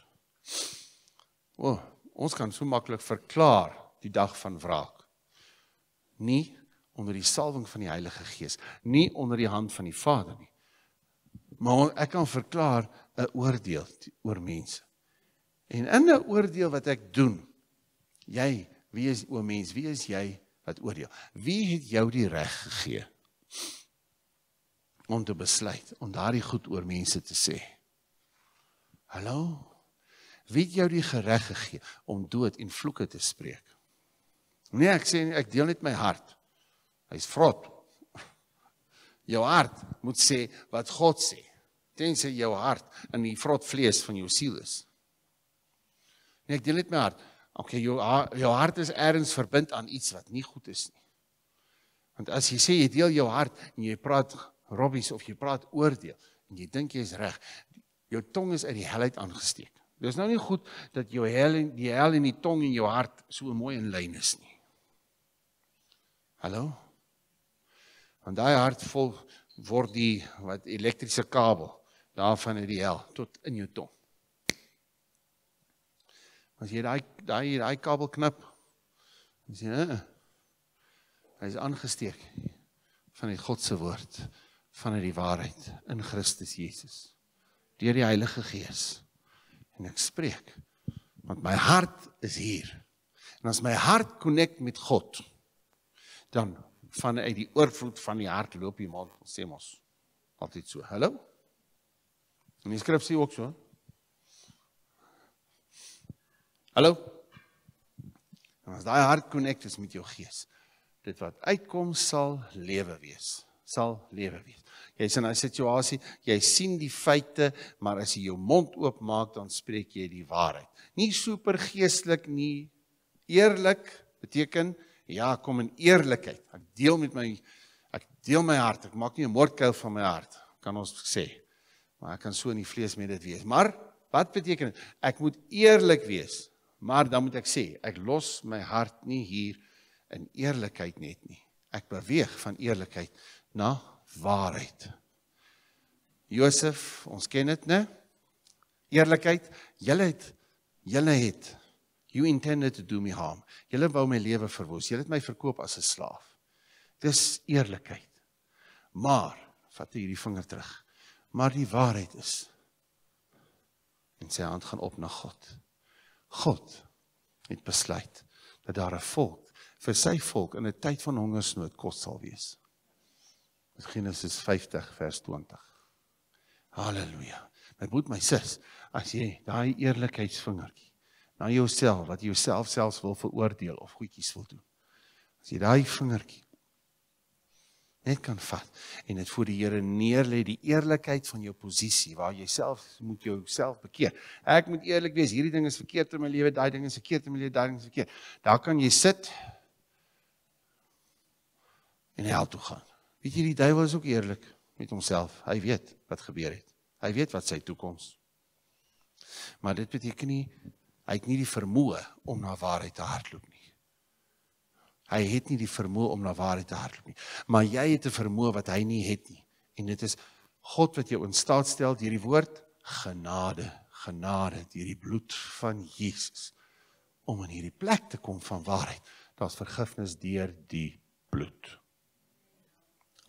A: O, oh, ons kan so maklik verklaar die dag van wraak. Nie onder die salwing van die Heilige Gees, nie onder die hand van die Vader nie. Maar ek kan verklaar 'n oordeel oor mense. En in 'n oordeel wat ek doen, jy, wie is o mens, wie is jy wat oordeel. Wie het jou die reg gegee om te besluit om daardie goed oor mense te sê? Hallo? Wie het jou die reg gegee om dood en vloeke te spreek? Nee, ek sê ek deel net my hart. Hy's vrot. Jou hart moet sê wat God sê. Tensy jou hart in die vrot vlees van jou siel is. Nee, ek deel net my hart. Okay, jou jou hart is erns verbind aan iets wat nie goed is nie. Want as jy sê jy deel jou hart en jy praat robbies of jy praat oordeel en jy dink jy is reg, jou tong is uit die helheid aangesteek. Dit is nou nie goed dat jou hel en die hel en die tong en jou hart so mooi in lyn is nie. Hallo? Want daai hart vol word die wat elektriese kabel daarvan uit die hel tot in jou tong. As jy daai daai daai kabel knip, dis jy. Eh, hy is aangesteek van die God se woord, van uit die waarheid in Christus Jesus deur die Heilige Gees. En ek spreek want my hart is hier. En as my hart konek met God, dan vanuit die oorvloed van die hart loop die mond, sê ons. Altyd so. Hallo. En die skrif sê ook so, Hallo. En as daai hart connect is met jou gees, dit wat uitkom sal lewe wees, sal lewe wees. Jy's in 'n situasie, jy sien die feite, maar as jy jou mond oop maak dan spreek jy die waarheid. Nie super geestelik nie, eerlik beteken ja, kom in eerlikheid. Ek deel met my ek deel my hart, ek maak nie 'n moordkou van my hart, kan ons sê. Maar ek kan so in die vlees mee dit wees. Maar wat beteken dit? Ek moet eerlik wees Maar dan moet ek sê, ek los my hart nie hier in eerlikheid net nie. Ek beweeg van eerlikheid na waarheid. Josef, ons ken dit, né? Eerlikheid, julle het julle het you intended to do me harm. Julle wou my lewe verwoes. Julle het my verkoop as 'n slaaf. Dis eerlikheid. Maar vat hierdie vinger terug. Maar die waarheid is en sy hand gaan op na God. God het besluit dat daar 'n volk vir sy volk in 'n tyd van hongersnood kos sal wees. Genesis 50 vers 20. Halleluja. My broer, my sis, as jy daai eerlikheidsvingertjie na jouself wat jouself selfs wil veroordeel of goedjies wil doen. As jy daai vingertjie net kan vat en dit voor die Here neerlê die eerlikheid van jou posisie waar jy self moet jou self bekeer. Ek moet eerlik wees, hierdie ding is verkeerd in my lewe, daai ding is verkeerd in my lewe, daai ding is verkeerd. Daar kan jy sit en hel toe gaan. Weet jy die duiwel is ook eerlik met homself. Hy weet wat gebeur het. Hy weet wat sy toekoms. Maar dit beteken nie hy het nie die vermoë om na waarheid te hardloop nie. Hy het nie die vermoë om na waarheid te hardloop nie. Maar jy het 'n vermoë wat hy nie het nie. En dit is God wat jou in staat stel deur die woord genade, genade deur die bloed van Jesus om in hierdie plek te kom van waarheid. Daar's vergifnis deur die bloed.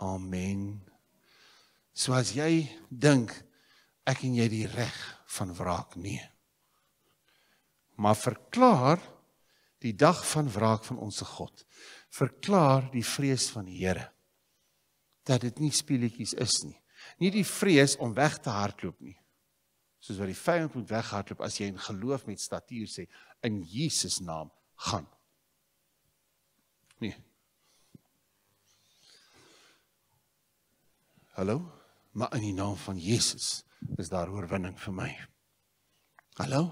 A: Amen. So as jy dink ek en jy die reg van wraak nie. Maar verklaar die dag van wraak van ons God verklaar die vrees van die Here dat dit nie speletjies is nie nie die vrees om weg te hardloop nie soos wat die vyand moet weghardloop as jy in geloof met statuur sê in Jesus naam gaan nee hallo maar in die naam van Jesus is daar oorwinning vir my hallo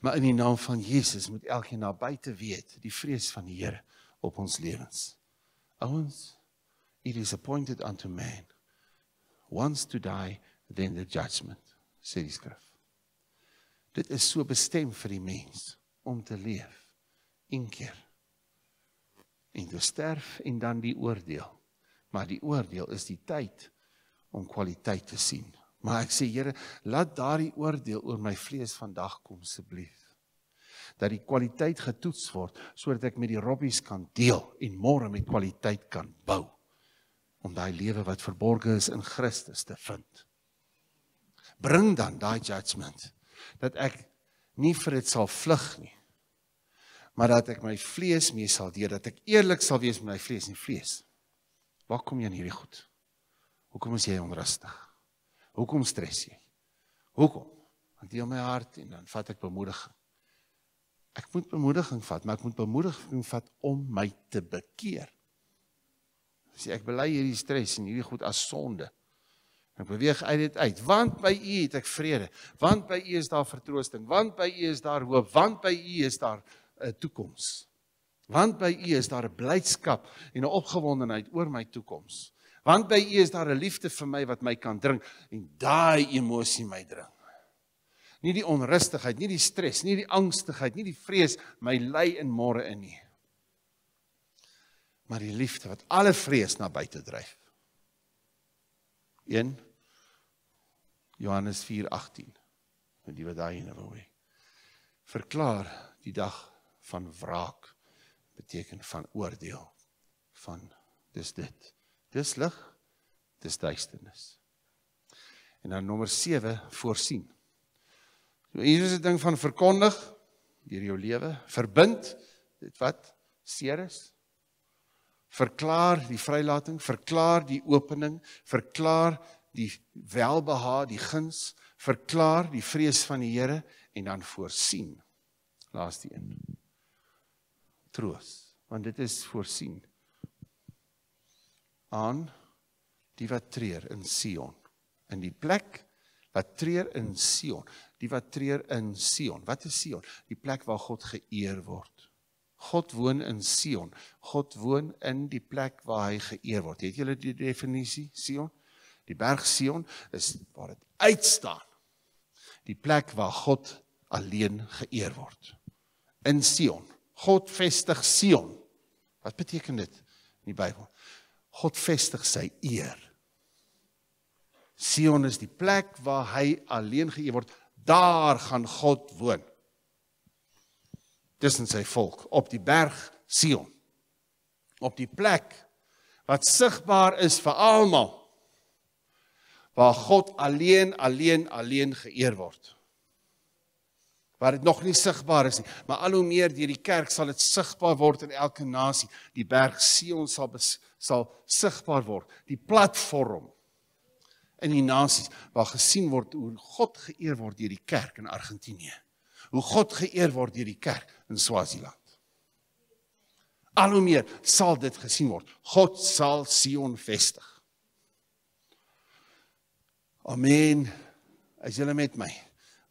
A: Maar in die naam van Jesus moet elkeen na buite weet die vrees van die Here op ons lewens. Ouens, it is appointed unto man once to die then the judgment, sê die skrif. Dit is so bestem vir die mens om te leef een keer en te sterf en dan die oordeel. Maar die oordeel is die tyd om kwaliteit te sien Maar ek sê Here, laat daardie oordeel oor my vlees vandag kom asseblief. Dat die kwaliteit getoets word sodat ek met die robbies kan deel en môre met kwaliteit kan bou om daai lewe wat verborge is in Christus te vind. Bring dan daai judgement dat ek nie vir dit sal vlug nie. Maar dat ek my vlees mee sal deel, dat ek eerlik sal wees met my vlees en vlees. Waar kom jy in hierdie goed? Hoekom is jy onrustig? Hoekom stres jy? Hoekom? Want jy in my hart en dan vat ek bemoediging. Ek moet bemoediging vat, maar ek moet bemoediging vat om my te bekeer. As ek bely hierdie stres en hierdie goed as sonde, ek beweeg uit dit uit, want by U het ek vrede, want by U is daar vertroosting, want by U is daar hoop, want by U is daar 'n uh, eh, toekoms. Want by U is daar 'n blydskap en 'n opgewondenheid oor my toekoms. Want by U is daar 'n liefde vir my wat my kan dring en daai emosie my dring. Nie die onrustigheid, nie die stres, nie die angstigheid, nie die vrees my lei in môre in nie. Maar die liefde wat alle vrees na buite dryf. 1 Johannes 4:18. Vir die wat daai ene wou hê. Verklaar die dag van wraak beteken van oordeel van dis dit. Dis lig, dis duisternis. En dan nommer 7 voorsien. So Jesus het ding van verkondig deur jou lewe, verbind dit wat seer is. Verklaar die vrylating, verklaar die opening, verklaar die welbeha, die guns, verklaar die vrees van die Here en dan voorsien. Laaste een. Troos, want dit is voorsien aan die wat treur in Sion. In die plek wat treur in Sion, die wat treur in Sion. Wat is Sion? Die plek waar God geëer word. God woon in Sion. God woon in die plek waar hy geëer word. Het julle die definisie Sion? Die berg Sion is waar dit uitstaan. Die plek waar God alleen geëer word. In Sion. God vestig Sion. Wat beteken dit in die Bybel? God vestig sy eer. Sion is die plek waar hy alleen geëer word. Daar gaan God woon. Tussen sy volk op die berg Sion. Op die plek wat sigbaar is vir almal. Waar God alleen alleen alleen geëer word waar dit nog nie sigbaar is nie, maar al hoe meer deur die kerk sal dit sigbaar word in elke nasie. Die berg Sion sal bes, sal sigbaar word, die platform in die nasies waar gesien word hoe God geëer word deur die kerk in Argentinië. Hoe God geëer word deur die kerk in Swaziland. Al hoe meer sal dit gesien word. God sal Sion vestig. Amen. As julle met my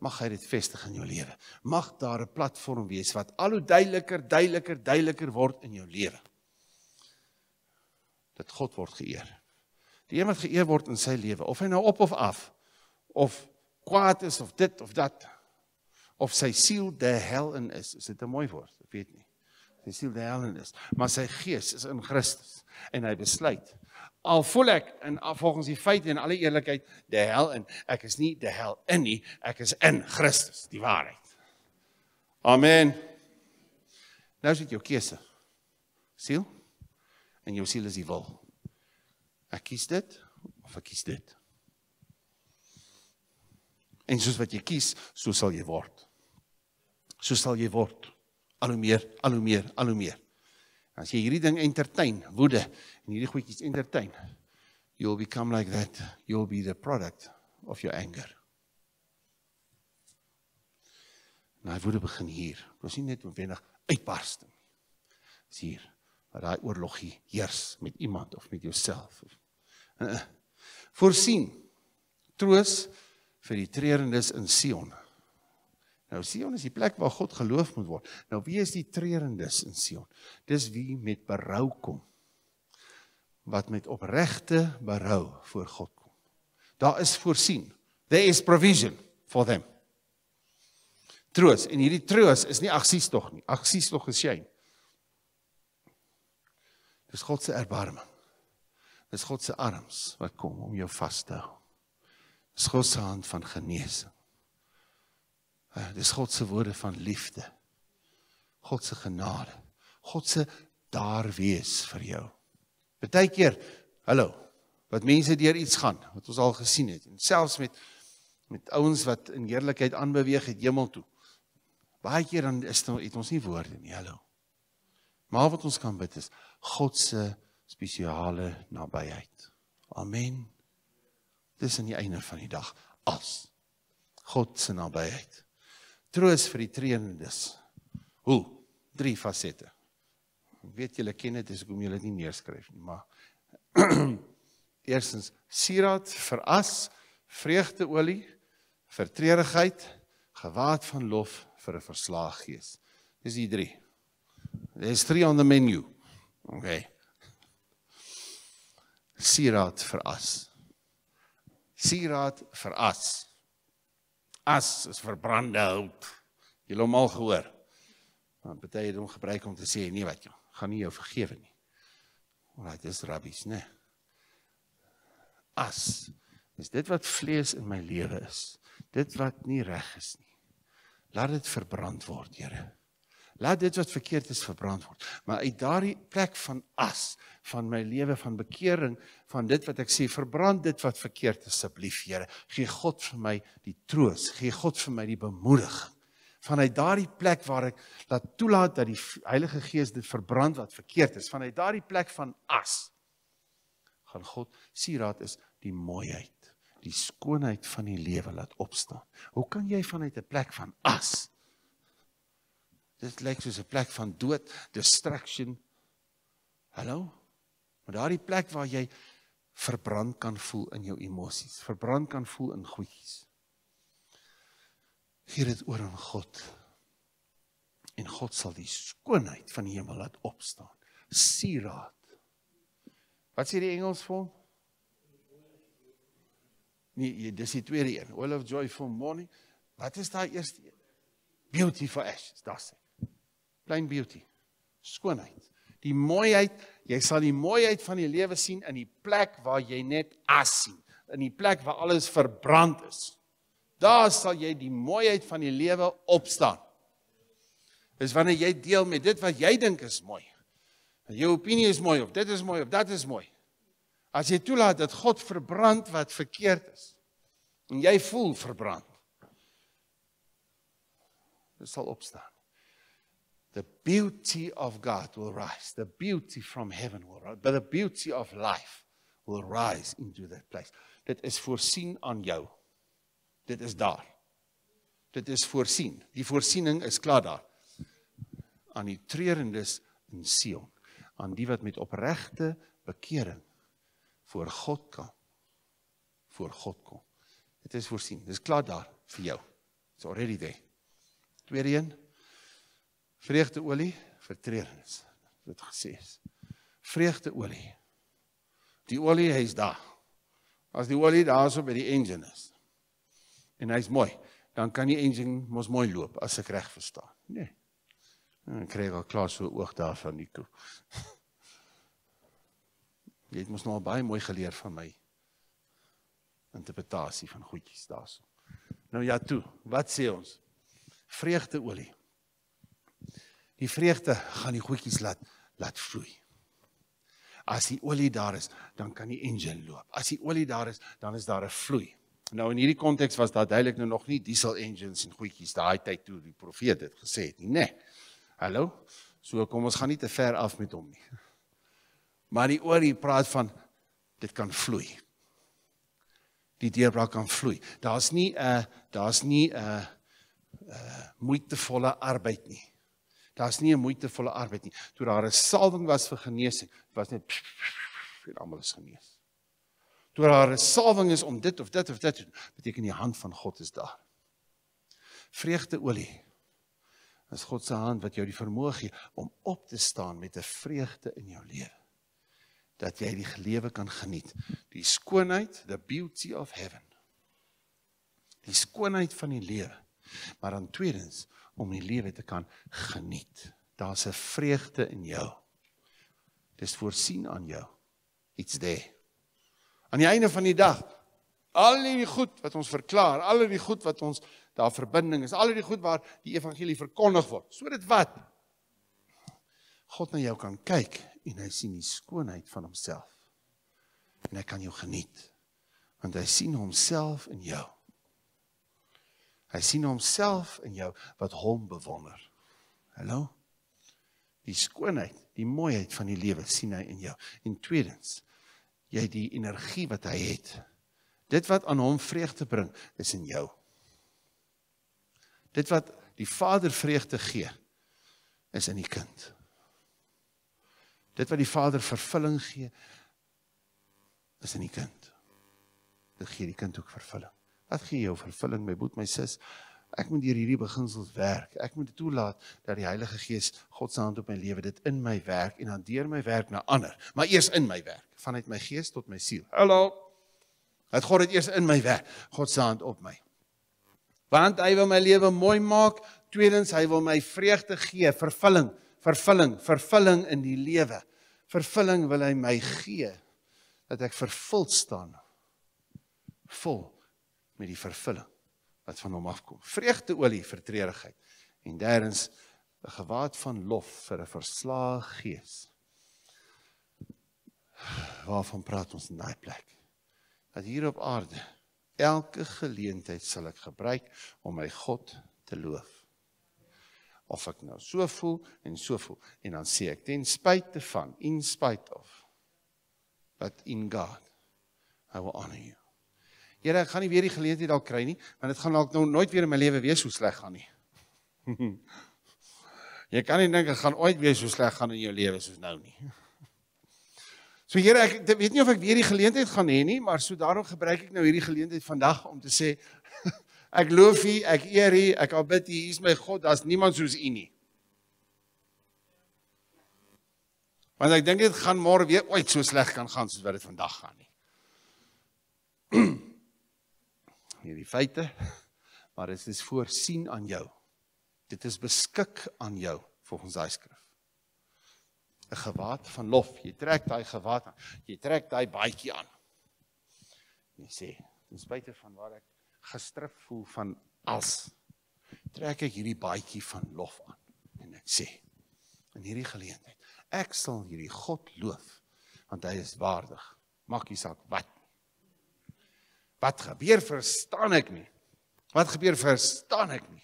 A: mag hy dit vestig in jou lewe. Mag daar 'n platform wees wat al hoe duideliker, duideliker, duideliker word in jou lewe. Dat God word geëer. Die een wat geëer word in sy lewe, of hy nou op of af, of kwaad is of dit of dat, of sy siel de hel in is, is dit 'n mooi woord, ek weet nie. Sy siel de hel in is, maar sy gees is in Christus en hy besluit, al voel ek in volgens die feite en alle eerlikheid die hel in. Ek is nie die hel in nie, ek is in Christus, die waarheid. Amen. Nou is dit jou keuse. Siel en jou siel is die wil. Ek kies dit of ek kies dit. En soos wat jy kies, so sal jy word. So sal jy word al hoe meer, al hoe meer, al hoe meer. As jy hierdie ding entertain, woede en hierdie goedjies entertain, you'll become like that. You'll be the product of your anger. Nou woede begin hier. Ons sien net omwendig uitbarsting. Dis hier waar daai oorlogie heers met iemand of met jouself. Uh-uh. Voorsien troos vir die treurendes in Sion. Nou Sion is die plek waar God geloof moet word. Nou wie is die treurendes in Sion? Dis wie met berou kom. Wat met opregte berou voor God kom. Daar is voorsien. There is provision for them. Troos en hierdie troos is nie aksies tog nie. Aksies tog is jy. Dis God se erbarming. Dis God se arms wat kom om jou vas te hou. Dis God se hand van genesing. Eh, dis God se woorde van liefde. God se genade. God se daar wees vir jou. Partykeer, hallo, wat mense deur iets gaan, wat ons al gesien het en selfs met met ouens wat in heerlikheid aanbeweeg het hemel toe. Baie keer dan is dit het ons nie woorde nie, hallo. Maar wat ons kan bid is God se spesiale nabyheid. Amen. Dis aan die einde van die dag as God se nabyheid troos vir die treendes. Hoe? Drie fasette. Ek weet julle ken dit, ek hoekom julle dit nie neerskryf nie, maar eerstens sieraad vir as, vreugdeolie vir treurigheid, gewaad van lof vir 'n verslaag gees. Dis die drie. There's three on the menu. Okay. Sieraad vir as. Sieraad vir as as is verbrande hout. Jy het hom al gehoor. Maar baie het hom gebruik om te sê nee wat jy gaan nie jou vergewe nie. Want dit is rabbies, né? Nee. As is dit wat vlees in my lewe is. Dit wat nie reg is nie. Laat dit verbrand word, Here. Laat dit wat verkeerd is verbrand word. Maar uit daardie plek van as van my lewe van bekering van dit wat ek sê verbrand dit wat verkeerd is asseblief Here. Gee God vir my die troos, gee God vir my die bemoediging. Vanuit daardie plek waar ek laat toelaat dat die Heilige Gees dit verbrand wat verkeerd is, vanuit daardie plek van as gaan God sieraad is die mooiheid, die skoonheid van die lewe laat opstaan. Hoe kan jy vanuit 'n plek van as Dit lyk soos 'n plek van dood, destruction. Hallo? Maar daardie plek waar jy verbrand kan voel in jou emosies, verbrand kan voel in goedjies. Hier dit oor aan God. En God sal die skoonheid van die hemel laat opstaan. Sieraad. Wat sê die Engels vir hom? Nee, dis die tweede een. Olive joyful morning. Wat is daai eerste een? Beautiful ashes, daar sê klein beauty. Skoonheid. Die mooiheid, jy sal die mooiheid van die lewe sien in die plek waar jy net as sien, in die plek waar alles verbrand is. Daar sal jy die mooiheid van die lewe opstaan. Dis wanneer jy deel met dit wat jy dink is mooi. Jou opinie is mooi of dit is mooi of dat is mooi. As jy toelaat dat God verbrand wat verkeerd is en jy voel verbrand. Dit sal opstaan the beauty of God will rise. The beauty from heaven will rise. But the beauty of life will rise into that place. Dit is voorsien aan jou. Dit is daar. Dit is voorsien. Die voorsiening is klaar daar. Aan die treurendes in Sion, aan die wat met opregte bekering voor God kom. Voor God kom. Dit is voorsien. Dit is klaar daar vir jou. It's already there. Tweede een vreugdeolie vir treurnis dit gesê is vreugdeolie die olie hy's daar as die olie daarso by die engine is en hy's mooi dan kan die engine mos mooi loop as ek reg verstaan nê nee. ek kry al klaar so oog daarvan nie toe jy het mos nou al baie mooi geleer van my interpretasie van goedjies daarso nou ja toe wat sê ons vreugdeolie Die vreugde gaan die goedjies laat laat vloei. As die olie daar is, dan kan die engine loop. As die olie daar is, dan is daar 'n vloei. Nou in hierdie konteks was daar duidelik nou nog nie diesel engines en goedjies daai tyd toe die profeet dit gesê het nie, nê. Nee. Hallo. So kom ons gaan nie te ver af met hom nie. Maar die olie praat van dit kan vloei. Die deurbraak kan vloei. Daar's nie 'n uh, eh, daar's nie 'n uh, eh, uh, eh, moeitevolle arbeid nie. Daar's nie 'n moeitevolle arbeid nie. Toe daar 'n salwing was vir genesing, was net vir almal is genees. Toe daar 'n salwing is om dit of dit of dit doen, beteken die hand van God is daar. Vreugdeolie. Is God se hand wat jou die vermoë gee om op te staan met 'n vreugde in jou lewe. Dat jy die gelewe kan geniet. Die skoonheid, the beauty of heaven. Die skoonheid van die lewe. Maar dan tweedens om die lewe te kan geniet. Daar's 'n vreugde in jou. Dis voorsien aan jou. Iets daar. Aan die einde van die dag, al die goed wat ons verklaar, al die goed wat ons daar verbinding is, al die goed waar die evangelie verkondig word. So dit wat God na jou kan kyk en hy sien die skoonheid van homself. En hy kan jou geniet want hy sien homself in jou. Hy sien homself in jou wat hom bewonder. Hallo. Die skoonheid, die mooiheid van die lewe sien hy in jou. En tweedens, jy die energie wat hy het. Dit wat aan hom vreugde bring, is in jou. Dit wat die Vader vreugde gee, is in die kind. Dit wat die Vader vervulling gee, is in die kind. Dit gee die kind ook vervulling. Wat gee jou vervulling, my boet, my sis? Ek moet deur hierdie beginsels werk. Ek moet toelaat dat die Heilige Gees God se hand op my lewe dit in my werk en dan deur my werk na ander, maar eers in my werk, vanuit my gees tot my siel. Hallo. Dat God dit eers in my werk, God se hand op my. Want hy wil my lewe mooi maak, tweedens hy wil my vreugde gee, vervulling, vervulling, vervulling in die lewe. Vervulling wil hy my gee dat ek vervul staan. Vol met die vervulling wat van hom afkom. Vreugdeolie vir treurigheid en derdens 'n gewaad van lof vir 'n verslae gees. Waarvan praat ons in daai plek? Dat hier op aarde elke geleentheid sal ek gebruik om my God te loof. Of ek nou so voel en so voel en dan sê ek ten spyte van, in spite of but in God I will honor you. Here, ek gaan nie weer die geleentheid daar kry nie, want dit gaan dalk nou nooit weer in my lewe weer so sleg gaan nie. jy kan nie dink dit gaan ooit weer so sleg gaan in jou lewe soos nou nie. So Here, ek weet nie of ek weer die geleentheid gaan hê nie, maar so daarom gebruik ek nou hierdie geleentheid vandag om te sê ek loof U, ek eer U, ek aanbid U, U is my God, daar's niemand soos U nie. Want ek dink dit gaan môre weer ooit so sleg kan gaan soos wat dit vandag gaan nie. nie die feite, maar dit is voorsien aan jou. Dit is beskik aan jou volgens daai skrif. 'n Gewaad van lof. Jy trek daai gewaad aan. Jy trek daai baadjie aan. Jy sê, ten spyte van waar ek gestrif voel van as trek ek hierdie baadjie van lof aan en ek sê in hierdie geleentheid ek sal hierdie God loof want hy is waardig. Maak nie saak wat Wat gebeur verstaan ek nie. Wat gebeur verstaan ek nie.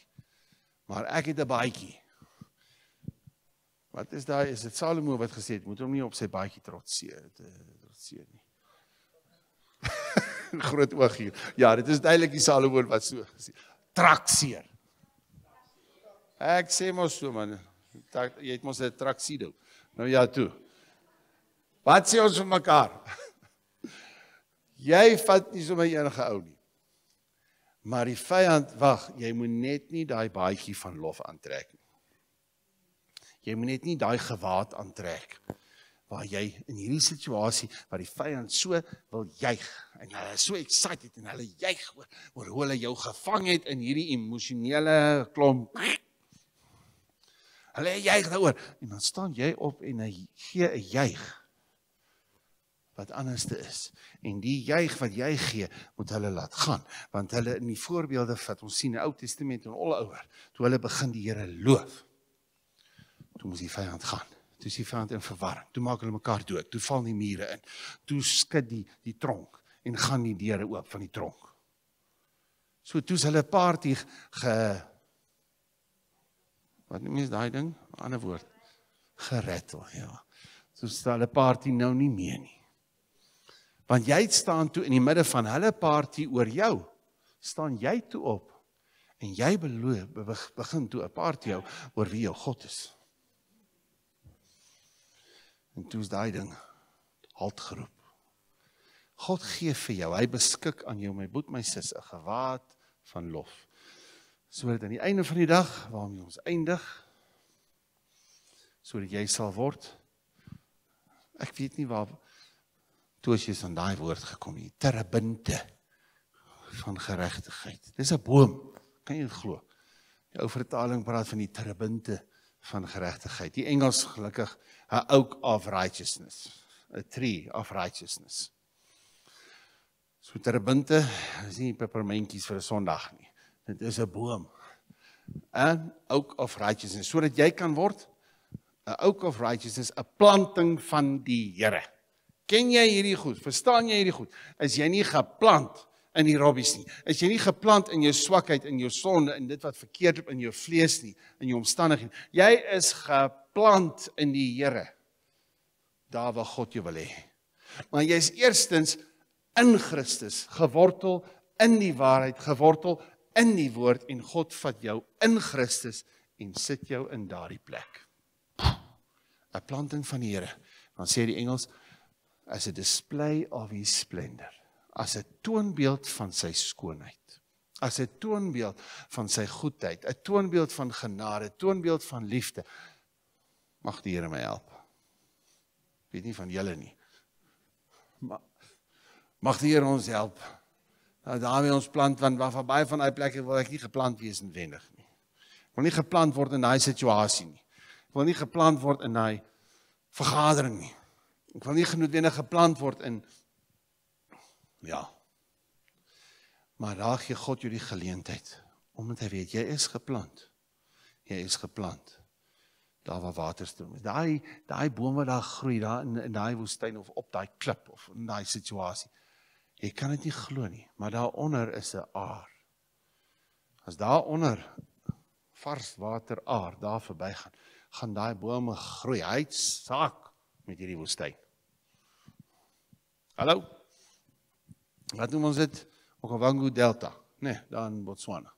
A: Maar ek het 'n baadjie. Wat is daai is dit Salomo wat gesê het moet hom nie op sy baadjie trotseer te sien nie. Groot oog hier. Ja, dit is duidelik die Salomo wat so gesê het. Trakseer. Ek sê mos so man, jy het mos 'n traksido. Nou ja, toe. Wat sê ons vir mekaar? Jy vat nie sommer enige ou nie. Maar die vyand wag, jy moet net nie daai baadjie van lof aantrek nie. Jy moet net nie daai gewaad aantrek waar jy in hierdie situasie waar die vyand so wil juig en hulle is so excited en hulle juig oor, oor hoe hulle jou gevang het in hierdie emosionele klomp. Hulle juig daaroor en dan staan jy op en hy gee 'n juig wat anderste is en die juig wat jy gee moet hulle laat gaan want hulle in die voorbeelde wat ons sien in Ou Testament en alouer toe hulle begin die Here loof toe moes die vyand gaan toe is die vyand in verwarring toe maak hulle mekaar dood toe val die mure in toe skud die die tronk en gaan die deure oop van die tronk so toe's hulle 'n party ge wat noem jy daai ding 'n ander woord geret ja so stel 'n party nou nie meer nie Want jy staan toe in die midde van hulle party oor jou. Staan jy toe op en jy beloof begin toe 'n party hou oor wie jou God is. En toe is daai ding halt geroep. God gee vir jou, hy beskik aan jou my boet my sis 'n gewaad van lof. Sodat aan die einde van die dag waarmee ons eindig sodat jy sal word Ek weet nie waar toe as jy aan daai woord gekom het, terebinte van geregtigheid. Dis 'n boom, kan jy glo. Die ou vertaling praat van die terebinte van geregtigheid. Die Engels gelukkig 'n oak of righteousness, 'n tree of righteousness. So terebinte is nie pepermentjies vir 'n Sondag nie. Dit is 'n boom. 'n Oak of righteousness sodat jy kan word 'n oak of righteousness, 'n planting van die Here. Ken jy hierdie goed? Verstaan jy hierdie goed? Is jy nie geplant in die robbies nie? Is jy nie geplant in jou swakheid, in jou sonde, in dit wat verkeerd loop in jou vlees nie, in jou omstandighede nie? Jy is geplant in die Here. Daar waar God jou wil hê. Maar jy is eerstens in Christus, gewortel in die waarheid, gewortel in die woord en God vat jou in Christus en sit jou in daardie plek. 'n Planting van die Here. Dan sê die Engels as 'n display of his splendor, as 'n toonbeeld van sy skoonheid, as 'n toonbeeld van sy goedheid, 'n toonbeeld van genade, toonbeeld van liefde. Mag die Here my help. Ek weet nie van julle nie. Maar mag die Here ons help. Nou daarmee ons plant want waar baie van daai plekke wil ek nie geplant wees in wendig nie. Ek wil nie geplant word in daai situasie nie. Ek wil nie geplant word in daai vergadering nie. Ek wil nie genoodwendig geplant word in ja. Maar daar gee God jou die geleentheid omdat hy weet jy is geplant. Jy is geplant. Daar waar water stroom. Daai daai boom wat daar groei daar in, in daai woestyn of op daai klip of in daai situasie. Jy kan dit nie glo nie, maar daaronder is 'n aar. As daaronder vars water aar daar verbygaan, gaan daai bome groei. Hy saak met hierdie woestyn. Hallo. Wat noem ons dit? Okavango Delta, né, nee, daar in Botswana.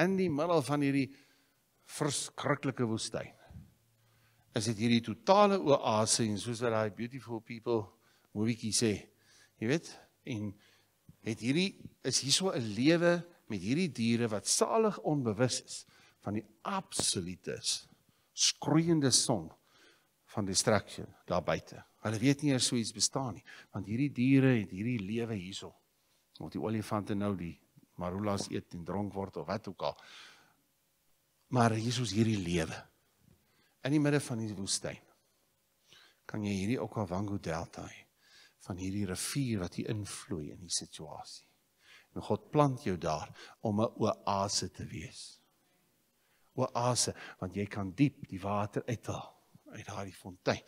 A: In die middel van hierdie verskriklike woestyn is dit hierdie totale oase en soos wat daai beautiful people movieetjie sê. Jy weet, en het hierdie is hierso 'n lewe met hierdie diere wat salig onbewus is van die absolute skreeuende son van distraction daar buite. Hulle weet nie eers so iets bestaan nie, want hierdie diere het hierdie lewe hierso. Wat die olifante nou die marulas eet en dronk word of wat ook al. Maar Jesus hierdie lewe in die middel van die woestyn. Kan jy hierdie ook al Wango Delta hê van hierdie rivier wat hier invloei in die situasie. En God plant jou daar om 'n oase te wees. Oase, want jy kan diep die water uithaal uit daardie fontein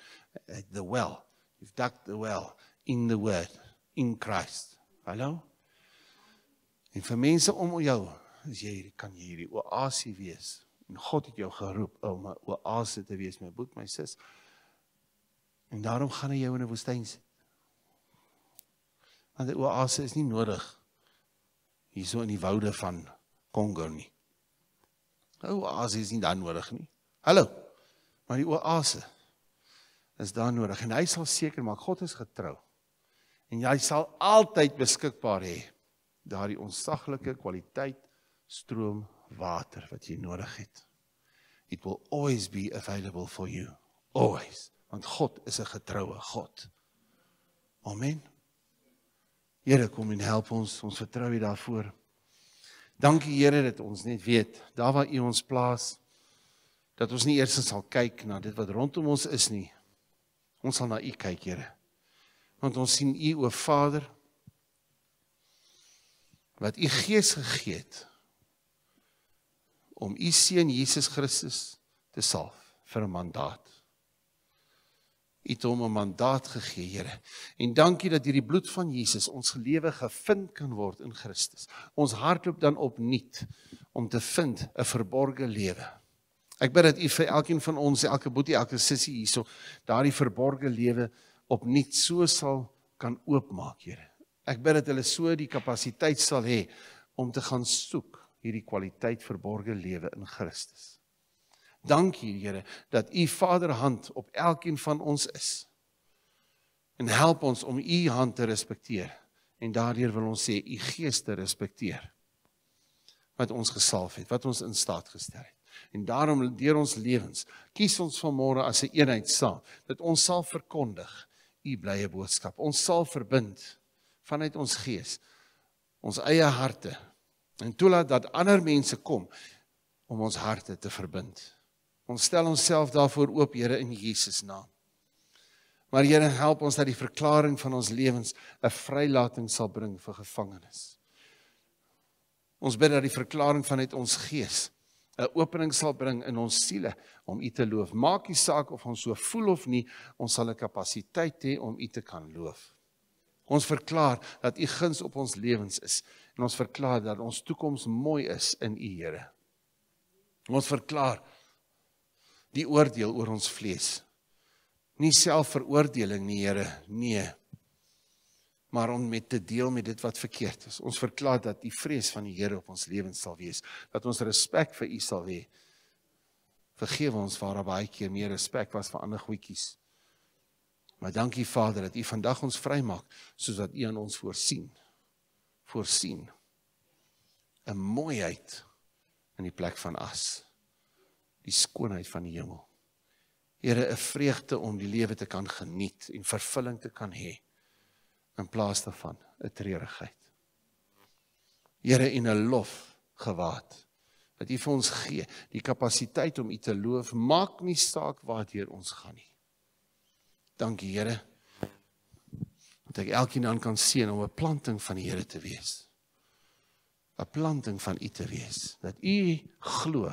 A: Uh, the well. You've dug the well in the Word, in Christ. Hallo? En vir mense om jou, as jy kan jy hierdie oasie wees. En God het jou geroep om 'n oase te wees, my broer, my sis. En daarom gaan hy jou in 'n woestyn sit. Want 'n oase is nie nodig hierso in die woude van Kongo nie. 'n Oase is nie dan nodig nie. Hallo. Maar die oase is daar nodig en hy sal seker maak God is getrou. En hy sal altyd beskikbaar hê daardie onsaglike kwaliteit stroom water wat jy nodig het. It will always be available for you. Always, want God is 'n getroue God. Amen. Here kom en help ons, ons vertrou U daarvoor. Dankie Here dat ons net weet daar waar U ons plaas dat ons nie eers sal kyk na dit wat rondom ons is nie, Ons sal na U kyk, Here. Want ons sien U o, Vader, wat U Gees gegee het om U seun Jesus Christus te salf vir 'n mandaat. U het hom 'n mandaat gegee, Here. En dankie dat hierdie bloed van Jesus ons gelewe gevind kan word in Christus. Ons hart loop dan opnuut om te vind 'n verborgde lewe. Ek bid dat U vir elkeen van ons, elke boetie, elke sussie hierso, daardie verborgde lewe opnuut so sal kan oopmaak, Here. Ek bid dat hulle so die kapasiteit sal hê om te gaan soek hierdie kwaliteit verborgde lewe in Christus. Dankie, Here, dat U Vader hand op elkeen van ons is. En help ons om U hand te respekteer en daardeur wil ons sê U gees te respekteer wat ons gesalf het, wat ons in staat gestel het en daarom deur ons lewens kies ons vanmôre as 'n een eenheid saam dat ons sal verkondig u blye boodskap. Ons sal verbind vanuit ons gees ons eie harte en toelaat dat ander mense kom om ons harte te verbind. Ons stel onsself daarvoor oop, Here, in Jesus naam. Maar Here, help ons dat die verklaring van ons lewens 'n vrylating sal bring vir gevangenes. Ons bid dat die verklaring vanuit ons gees 'n opening sal bring in ons siele om U te loof. Maak nie saak of ons so voel of nie, ons sal 'n kapasiteit hê om U te kan loof. Ons verklaar dat U guns op ons lewens is en ons verklaar dat ons toekoms mooi is in U Here. Ons verklaar die oordeel oor ons vlees. Nie selfveroordeling nie, Here, nee, maar om met te deel met dit wat verkeerd is. Ons verklaar dat die vrees van die Here op ons lewens sal wees, dat ons respek vir U sal hê. Vergewe ons waar daar baie keer meer respek was vir ander goedjies. Maar dankie Vader dat U vandag ons vrymaak soos wat U aan ons voorsien. Voorsien 'n mooiheid in die plek van as die skoonheid van die hemel. Here, 'n vreugde om die lewe te kan geniet en vervulling te kan hê in plaas daarvan 'n treurigheid. Here en 'n lof gewaad wat U vir ons gee, die kapasiteit om U te loof, maak nie saak waar deur ons gaan nie. Dankie Here dat ek elkeen dan kan sien om 'n planting van die Here te wees. 'n planting van U te wees, dat U glo.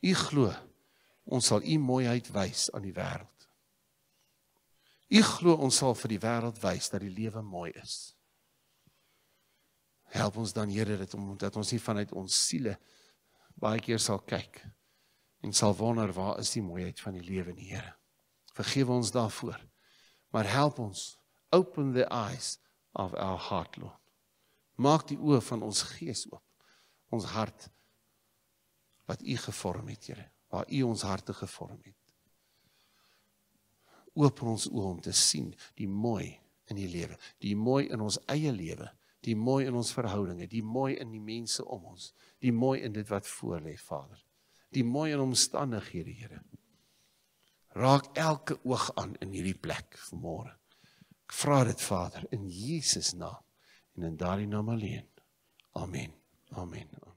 A: U glo ons sal U mooiheid wys aan die wêreld. U glo ons sal vir die wêreld wys dat die lewe mooi is. Help ons dan Here dat om dat ons nie vanuit ons siele baie keer sal kyk en sal wonder waar is die mooiheid van die lewe in die Here. Vergewe ons daarvoor. Maar help ons open the eyes of our heart Lord. Maak die oë van ons gees oop. Ons hart wat U gevorm het, Here, waar U ons harte gevorm het oop ons oë om te sien die mooi in die lewe, die mooi in ons eie lewe, die mooi in ons verhoudinge, die mooi in die mense om ons, die mooi in dit wat voor lê, Vader. Die mooi in omstandighede, Here. Raak elke oog aan in hierdie plek vanmôre. Ek vra dit, Vader, in Jesus naam en in daardie naam alleen. Amen. Amen. amen.